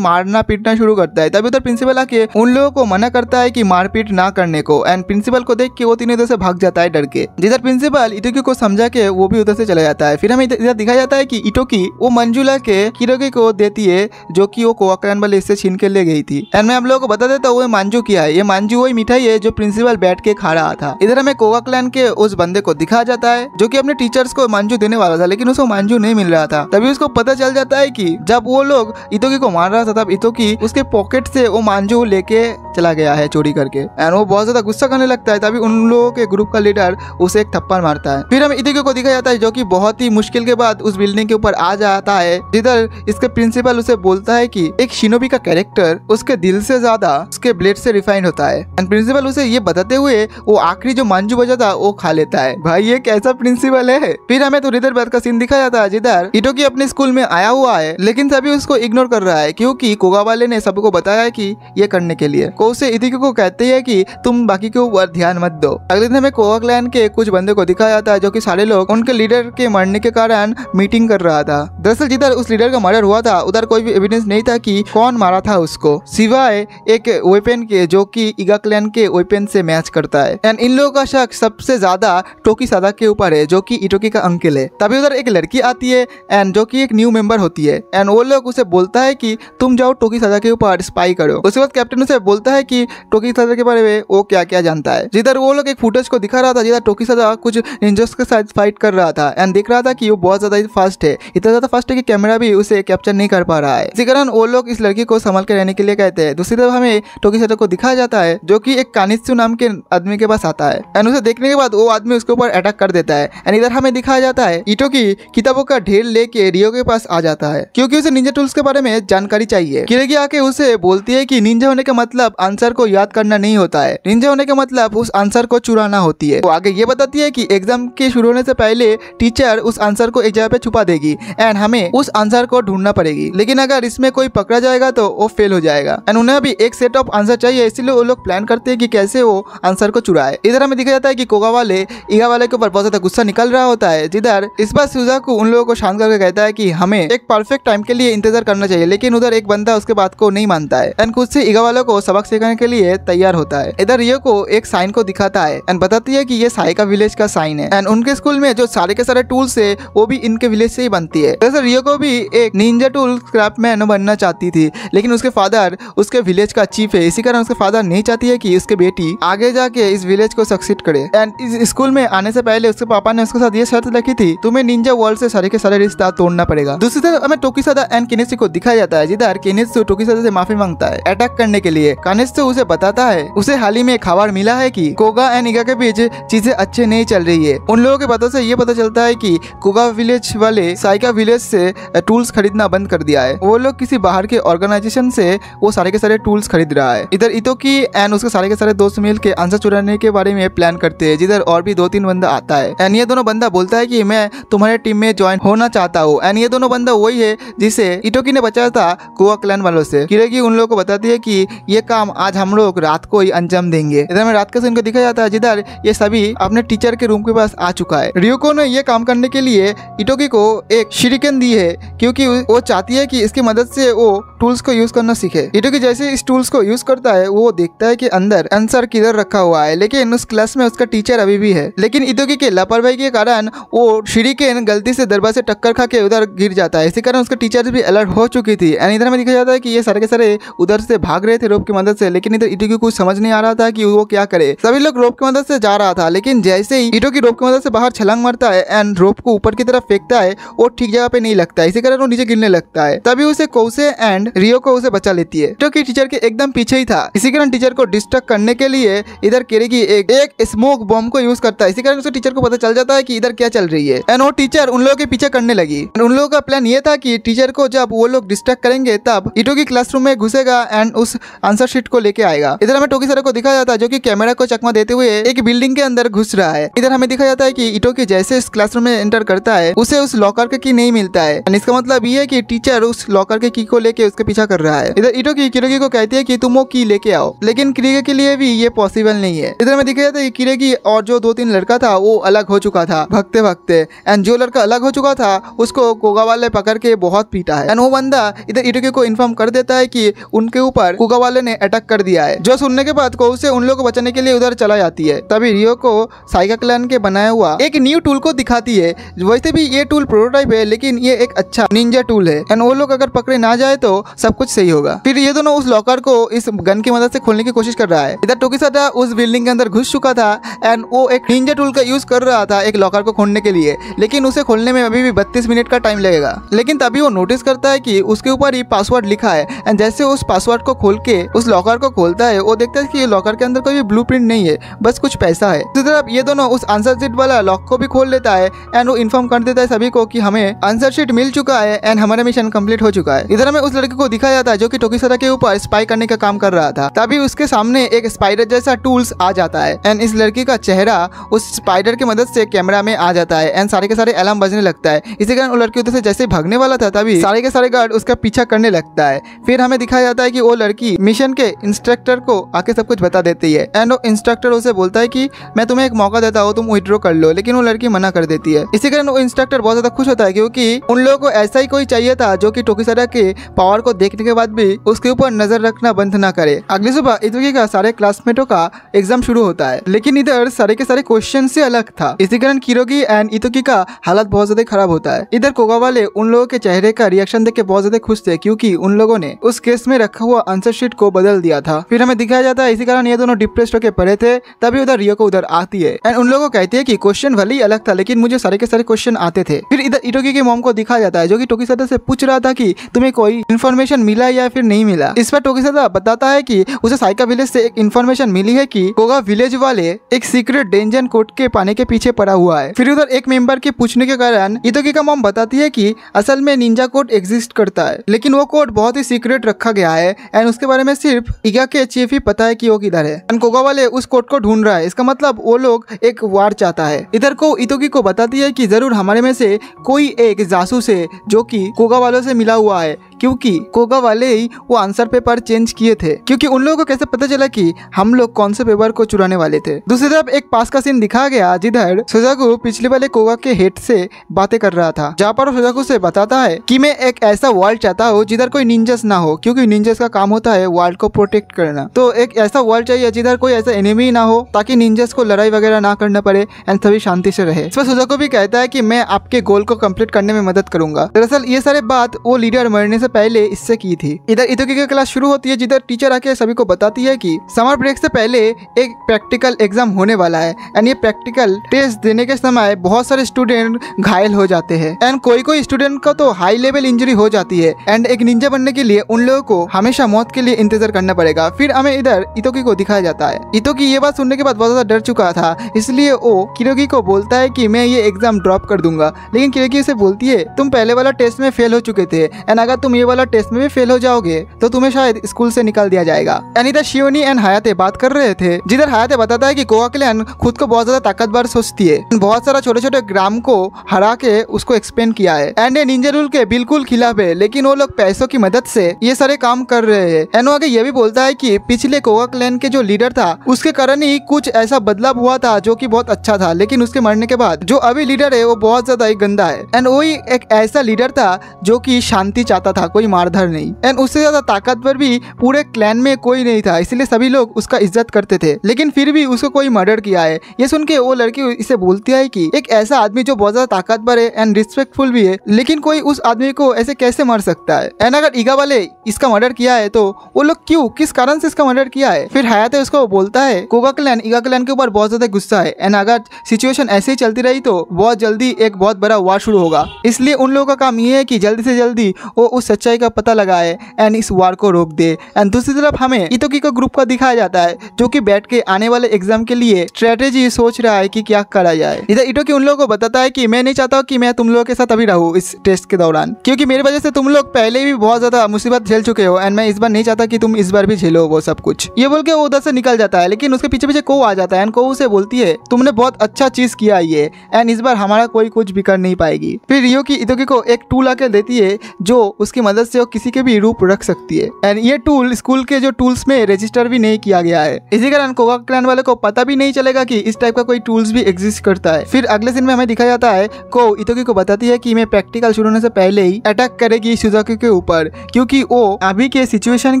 Speaker 1: मारना पीटना शुरू करता है तभी उधर तो प्रिंसिपल आके उन लोगों को मना करता है की मारपीट ना करने को एंड प्रिंसिपल को देख के वो तीनों इधर से भाग जाता है डर के जिधर प्रिंसिपल इटोकी को समझा के वो भी उधर से चला जाता है फिर हमें इधर दिखाया जाता है की इटोकी वो मंजुला के किरोगी को देती है जो की वो कोकरन वाले इससे छीन के ले गई थी एंड मैं आप लोगों को बता देता हूँ मांजू किया है ये मांजू वही मिठाई है जो प्रिंसिपल बैठ के खा रहा रहा था इधर हमें कोगा क्लैन के उस बंदे को दिखाया जाता है जो की अपने टीचर्स को मांजू देने वाला था लेकिन उसको मांजू नहीं मिल रहा था तभी उसको पता चल जाता है की जब वो लोग इतोकी को मार रहा था तब इतोकी उसके पॉकेट से वो मांजू लेके चला गया है चोरी करके एंड वो बहुत ज्यादा गुस्सा करने लगता है तभी उन लोगों के ग्रुप का लीडर उसे एक थप्पड़ मारता है फिर हम इतिको को दिखाया जाता है जो कि बहुत ही मुश्किल के बाद उस बिल्डिंग के ऊपर आ जाता है जिधर इसके प्रिंसिपल उसे बोलता है कि एक शिनोबी का कैरेक्टर उसके दिल से ज्यादा उसके ब्लेड से रिफाइंड होता है एंड प्रिंसिपल उसे ये बताते हुए वो आखिरी जो मंजू बजा था वो खा लेता है भाई ये कैसा प्रिंसिपल है फिर हमें थोड़ी देर बाद का सीन दिखाया है जिधर इटो की अपने स्कूल में आया हुआ है लेकिन सभी उसको इग्नोर कर रहा है क्योंकि कोगा वाले ने सबको बताया कि ये करने के लिए को कोसे इतिको को कहते हैं कि तुम बाकी के ऊपर ध्यान मत दो अगले दिन हमें कोवा क्लैन के कुछ बंदे को दिखाया है जो की सारे लोग उनके लीडर के मरने के कारण मीटिंग कर रहा था दरअसल जिधर उस लीडर का मर्डर हुआ था उधर कोई भी एविडेंस नहीं था कि कौन मारा था उसको सिवाय एक वेपन के जो कि इगा क्लैन के वेपन से मैच करता है एंड इन लोगों का शक सबसे ज़्यादा टोकी सादा के ऊपर है जो कि इटोकी का अंकल है तभी उधर एक लड़की आती है एंड जो कि एक न्यू मेंबर होती है एंड वो लोग उसे बोलता है कि तुम जाओ टोकी सादा के ऊपर स्पाई करो उसके बाद कैप्टन उसे बोलता है कि टोकी सादा के बारे में वो क्या क्या जानता है जिधर वो लोग एक फुटेज को दिखा रहा था जिधर टोकी सादा कुछ इंजर्स के साथ फाइट कर रहा था एंड देख रहा था कि वो बहुत ज़्यादा फास्ट है इतना ज़्यादा फास्ट है कि कैमरा भी उसे कैप्चर नहीं कर पा रहा है इसी कारण वो लोग इस लड़की को संभाल के रहने के लिए कहते हैं दूसरी तरफ हमें टोकी सादा को दिखाया जाता है जो कि एक कानित्सु नाम के आदमी के पास आता है एंड उसे देखने के बाद वो आदमी उसके ऊपर अटैक कर देता है एंड इधर हमें दिखाया जाता है ईटो की किताबों का ढेर लेके रियो के पास आ जाता है क्योंकि उसे निंजा टूल्स के बारे में जानकारी चाहिए किरेगी आके उसे बोलती है की निंजा होने का मतलब आंसर को याद करना नहीं होता है निंजा होने का मतलब उस आंसर को चुराना होती है वो आगे ये बताती है की एग्जाम के शुरू होने से पहले टीचर उस आंसर को एक जगह पे छुपा देगी एंड हमें उस आंसर को ढूंढना पड़ेगी लेकिन अगर इसमें कोई पकड़ा जाएगा तो वो फेल हो जाएगा एंड उन्हें अभी एक सेट ऑफ आंसर चाहिए इसीलिए वो लोग प्लान करते हैं कि कैसे वो आंसर को चुरा रहा है इधर हमें दिखा जाता है कि कोगा वाले ईगा वाले के ऊपर बहुत ज्यादा गुस्सा निकल रहा होता है जिधर इस बार सुजा को उन लोगों को शांत करके कहता है कि हमें एक परफेक्ट टाइम के लिए इंतजार करना चाहिए लेकिन उधर एक बंदा उसके बात को नहीं मानता है एंड खुद से ईगा वालों को सबक सिखाने के लिए तैयार होता है इधर रियो को एक साइन को दिखाता है एंड बताती है की ये साइका विलेज का साइन है एंड उनके स्कूल में जो सारे के सारे टूल्स है वो भी इनके विलेज से ही बनती है दरअसल रियो को भी एक निंजा टूल क्राफ्ट मैन बनना चाहती थी लेकिन उसके फादर उसके विलेज का चीफ है इसी कारण उसके फादर नहीं चाहती है की उसके बेटी आगे जाके इस विलेज को सक्सीड करे एंड इस स्कूल में आने से पहले उसके पापा ने उसके साथ ये शर्त रखी थी तुम्हें निंजा वर्ल्ड से सारे के सारे रिश्ता तोड़ना पड़ेगा दूसरी तरफ हमें टोकीसादा एंड केनेसी को दिखाया जाता है जिधर केनेसु तो टोकीसादा से माफी मांगता है अटैक करने के लिए कानेसु तो उसे बताता है उसे हाल ही में खबर मिला है की कोगा एंड ईगा के बीच चीजें अच्छे नहीं चल रही है उन लोगों के पता से ये पता चलता है की कोगा विलेज वाले साइका विलेज से टूल्स खरीदना बंद कर दिया है वो लोग किसी बाहर के ऑर्गेनाइजेशन से वो सारे के सारे टूल्स खरीद रहा है इधर इतो की एंड उसके सारे के सारे दोस्त मिल के आंसर चुराने के बारे में प्लान करते हैं जिधर और भी दो तीन बंदा आता है एंड ये दोनों बंदा बोलता है कि मैं तुम्हारे टीम में ज्वाइन होना चाहता हूँ एंड ये दोनों बंदा वही है जिसे इटोकी ने बचाया था कुआ क्लैन वालों से किरेगी उन लोगों को बताती है की ये काम आज हम लोग रात को ही अंजाम देंगे इधर में रात का सीन को दिखा जाता है जिधर ये सभी अपने टीचर के रूम के पास आ चुका है रियोको ने ये काम करने के लिए इटोकी को एक शिरिकन दी है क्योंकि वो चाहती है कि इसकी मदद से वो टूल्स को यूज करना सीखे इटोकी जैसे इस टूल्स को यूज करता है वो देखता है कि अंदर आंसर किधर रखा हुआ है लेकिन केन उस क्लास में उसका टीचर अभी भी है लेकिन इदोगी के लापरवाही के कारण वो शिरीकेन गलती से दरबार से टक्कर खा के उधर गिर जाता है इसी कारण उसके टीचर भी अलर्ट हो चुकी थी एंड इधर में दिखा जाता है कि ये सारे के सारे उधर से भाग रहे थे रोप की मदद से लेकिन इधर इटो की कुछ समझ नहीं आ रहा था कि वो क्या करे सभी लोग रोप की मदद से जा रहा था लेकिन जैसे ही इटो की रोप की मदद से बाहर छलांग मारता है एंड रोप को ऊपर की तरफ फेंकता है वो ठीक जगह पे नहीं लगता है इसी कारण वो नीचे गिरने लगता है तभी उसे कौसे एंड रियो को उसे बचा लेती है इटो की टीचर के एकदम पीछे ही था इसी कारण टीचर को डिस्टर्ब करने के लिए इधर केरेगी एक एक स्मोक बॉम्ब को यूज करता है इसी कारण टीचर को पता चल जाता है कि इधर क्या चल रही है एंड वो टीचर उन लोगों के पीछे करने लगी उन लोगों का प्लान ये था कि टीचर को जब वो लोग डिस्टर्ब करेंगे तब इटो की क्लासरूम में घुसेगा एंड उस आंसर शीट को लेके आएगा इधर हमें टोकी सर को दिखा जाता है जो की कैमरा को चकमा देते हुए एक बिल्डिंग के अंदर घुस रहा है इधर हमें दिखा जाता है की इटो जैसे इस क्लासरूम में एंटर करता है उसे उस लॉकर का की नहीं मिलता है इसका मतलब ये है की टीचर उस लॉकर के की को लेके उसके पीछा कर रहा है इधर इटो की किरोगी को कहती है की तुम वो की लेके आओ लेकिन क्रिया के लिए भी ये पॉसिबल नहीं है इधर में दिखाया था ये किले की और जो दो तीन लड़का था वो अलग हो चुका था भगते भगते एंड जो लड़का अलग हो चुका था उसको कोगा वाले पकड़ के बहुत पीटा है एंड वो बंदा इधर इटोके को इन्फॉर्म कर देता है की उनके ऊपर कोगा ने अटैक कर दिया है जो सुनने के बाद कोउ से उन लोग को बचाने के लिए उधर चला जाती है तभी रियो को साइका क्लैन के बनाया हुआ एक न्यू टूल को दिखाती है वैसे भी ये टूल प्रोटोटाइप है लेकिन ये एक अच्छा निंजा टूल है एंड वो लोग अगर पकड़े ना जाए तो सब कुछ सही होगा फिर ये दोनों उस लॉकर को इस गन की मदद से खोलने की कोशिश कर रहा है इधर टोकी उस बिल्डिंग के अंदर घुस चुका था एंड वो एक निंजा टूल का यूज़ कर रहा था एक लॉकर को खोलने के लिए लेकिन उसे खोलने में अभी भी बत्तीस मिनट का टाइम लगेगा लेकिन तभी वो नोटिस करता है की उसके ऊपर ही पासवर्ड लिखा है एंड जैसे उस पासवर्ड को खोल के उस लॉकर को खोलता है वो देखता है की लॉकर के अंदर कोई ब्लू नहीं है बस कुछ पैसा है तरफ ये दोनों उस आंसर सीट वाला लॉक को भी खोल लेता है एंड वो इन्फॉर्म कर देता है सभी को कि हमें आंसर शीट मिल चुका है एंड हमारा मिशन कंप्लीट हो चुका है इधर हमें उस लड़के को दिखाया जाता है जो कि टोकीसरा के ऊपर स्पाई करने का काम कर रहा था तभी उसके सामने एक स्पाइडर जैसा टूल्स आ जाता जाता है एंड इस लड़की का चेहरा उस स्पाइडर की मदद से कैमरा में आ जाता है एंड सारे के सारे अलार्म बजने लगता है इसी कारण वो लड़की उधर से जैसे भागने वाला था तभी सारे के सारे गार्ड उसका पीछा करने लगता है फिर हमें दिखाया जाता है की वो लड़की मिशन के इंस्ट्रक्टर को आके सब कुछ बता देती है एंड वो इंस्ट्रक्टर उसे बोलता है की मैं तुम्हें एक मौका देता हूँ तुम विद्रो कर लो लेकिन वो लड़की मना कर देती है इसी कारण वो इंस्ट्रक्टर बहुत ज्यादा खुश होता है क्योंकि उन लोगों को ऐसा ही कोई चाहिए था जो कि टोकीसरा के पावर को देखने के बाद भी उसके ऊपर नजर रखना बंद ना करे अगली सुबह इतुकी का सारे क्लासमेटों का एग्जाम शुरू होता है लेकिन इधर सारे के सारे क्वेश्चन से अलग था इसी कारण किरोगी एंड इतुकी का हालत बहुत ज्यादा खराब होता है इधर कोगा वाले उन लोगों के चेहरे का रिएक्शन देख के बहुत ज्यादा खुश थे क्यूँकी उन लोगों ने उस केस में रखा हुआ आंसर शीट को बदल दिया था फिर हमें दिखाया जाता है इसी कारण ये दोनों डिप्रेस होकर पड़े थे तभी उधर रियो को उधर आती है एंड उन लोगों को कहती है की क्वेश्चन भले ही अलग था लेकिन मुझे सारे के सारे क्वेश्चन आते थे फिर इधर इटोकी के मोम को दिखाया जाता है जो की टोकी सदा से पूछ रहा था की तुम्हें कोई इन्फॉर्मेशन मिला या फिर नहीं मिला इस पर टोकी सदा बताता है की उसे साइका विलेज से एक इन्फॉर्मेशन मिली है की कोगा विलेज वाले एक सीक्रेट डेंजन कोट के पाने के पीछे पड़ा हुआ है फिर उधर एक मेंबर के पूछने के कारण इतोकी का मॉम बताती है कि असल में निंजा कोट एग्जिस्ट करता है लेकिन वो कोट बहुत ही सीक्रेट रखा गया है एंड उसके बारे में सिर्फ इगा के चीफ ही पता है की वो किधर है एंड कोगा वाले उस कोट को ढूंढ रहा है इसका मतलब वो लोग एक वार चाहता है इधर को इतोकी को बताती है की जरूर हमारे में से कोई एक जासूस है जो की कोगा वालों से मिला हुआ है क्योंकि कोगा वाले ही वो आंसर पेपर चेंज किए थे क्योंकि उन लोगों को कैसे पता चला कि हम लोग कौन से पेपर को चुराने वाले थे दूसरी तरफ एक पास का सीन दिखा गया जिधर सुजाकू पिछले वाले कोगा के हेड से बातें कर रहा था जहाँ पर सुजाकू से बताता है की मैं एक ऐसा वर्ल्ड चाहता हूँ जिधर कोई निंजस ना हो क्यूँकी निंजस का काम होता है वर्ल्ड को प्रोटेक्ट करना तो एक ऐसा वर्ल्ड चाहिए जिधर कोई ऐसा एनिमी ना हो ताकि निंजस को लड़ाई वगैरह ना करना पड़े एंड सभी शांति से रहे इसमें सुजाको भी कहता है की मैं आपके गोल को कम्प्लीट करने में मदद करूंगा दरअसल ये सारे बात वो लीडर मरने से पहले इससे की थी इधर इधर की क्लास शुरू होती है जिधर टीचर आके सभी को बताती है कि समर ब्रेक से पहले एक प्रैक्टिकल एग्जाम होने वाला है एंड ये प्रैक्टिकल टेस्ट देने के समय बहुत सारे स्टूडेंट घायल हो जाते हैं एंड कोई कोई स्टूडेंट का तो हाई लेवल इंजरी हो जाती है एंड एक निंजा बनने के लिए उन लोगों को हमेशा मौत के लिए इंतजार करना पड़ेगा फिर हमें इधर इतोकी को दिखाया जाता है इतोकी ये बात सुनने के बाद बहुत ज्यादा डर चुका था इसलिए वो किरोगी को बोलता है कि मैं ये एग्जाम ड्रॉप कर दूंगा लेकिन किरोगी उसे बोलती है तुम पहले वाला टेस्ट में फेल हो चुके थे एंड अगर तुम ये ये वाला टेस्ट में भी फेल हो जाओगे तो तुम्हें शायद स्कूल से निकाल दिया जाएगा यानी था शिवनी एंड हयाते बात कर रहे थे जिधर हयाते बताता है की गोवा क्लैन खुद को बहुत ज्यादा ताकतवर सोचती है बहुत सारा छोटे छोटे ग्राम को हरा के उसको एक्सप्लेन किया है एंड ए निंजा रूल के बिल्कुल खिलाफ है लेकिन वो लोग पैसों की मदद से ये सारे काम कर रहे हैं एनो आगे ये भी बोलता है की पिछले कोवा क्लैन के जो लीडर था उसके कारण ही कुछ ऐसा बदलाव हुआ था जो कि बहुत अच्छा था लेकिन उसके मरने के बाद जो अभी लीडर है वो बहुत ज्यादा ही गंदा है एंड वही एक ऐसा लीडर था जो कि शांति चाहता था कोई मारधार नहीं एंड उससे ज्यादा ताकतवर भी पूरे क्लैन में कोई नहीं था इसलिए सभी लोग उसका इज्जत करते थे लेकिन फिर भी उसको कोई मर्डर किया है ये सुन के वो लड़की इसे बोलती है की एक ऐसा आदमी जो बहुत ज्यादा ताकतवर है एंड रिस्पेक्टफुल भी है लेकिन कोई उस आदमी को ऐसे कैसे मर सकता है एंड अगर ईगा वाले इसका मर्डर किया है तो वो लोग क्यूँ किस कारण से इसका मर्डर किया है फिर हयात उसको बोलता है कोगा क्लैन ईगा क्लैन के ऊपर बहुत ज्यादा गुस्सा है एंड अगर सिचुएशन ऐसे ही चलती रही तो बहुत जल्दी एक बहुत बड़ा वार शुरू होगा इसलिए उन लोगों का काम ये है कि जल्दी से जल्दी वो उस सच्चाई का पता लगाए एंड इस वार को रोक दे एंड दूसरी तरफ हमें इतोकी का ग्रुप का दिखाया जाता है जो कि बैठ के आने वाले एग्जाम के लिए स्ट्रेटेजी सोच रहा है कि क्या करा जाए इधर इटो की उन लोगों को बताता है कि मैं नहीं चाहता हूँ कि मैं तुम लोगों के साथ अभी रहूँ इस टेस्ट के दौरान क्योंकि मेरी वजह से तुम लोग पहले भी बहुत ज्यादा मुसीबत झेल चुके हो एंड मैं इस बार नहीं चाहता कि तुम इस बार भी झेलो वो सब कुछ ये बोल के वो उधर से निकल जाता है लेकिन उसके पीछे पीछे को आ जाता है एंड को उसे बोलती है तुमने बहुत अच्छा चीज किया ये एंड इस बार हमारा कोई कुछ भी कर नहीं पाएगी फिर रियो की इतोकी को एक टूल आकर देती है जो उसके की मदद से वो किसी के भी रूप रख सकती है एंड ये टूल स्कूल के जो टूल्स में रजिस्टर भी नहीं किया गया है इसी कारण कोका क्लैन वाले को पता भी नहीं चलेगा कि इस टाइप का कोई टूल्स भी एग्जिस्ट करता है फिर अगले दिन में हमें दिखाया जाता है को इतोकी को बताती है की मैं प्रैक्टिकल शुरू होने से पहले ही अटैक करेगी सुजाकी के ऊपर क्योंकि वो अभी के सिचुएशन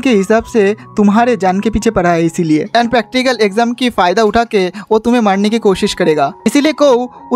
Speaker 1: के हिसाब से तुम्हारे जान के पीछे पड़ा है इसीलिए एंड प्रैक्टिकल एग्जाम की फायदा उठा के वो तुम्हें मारने की कोशिश करेगा इसीलिए को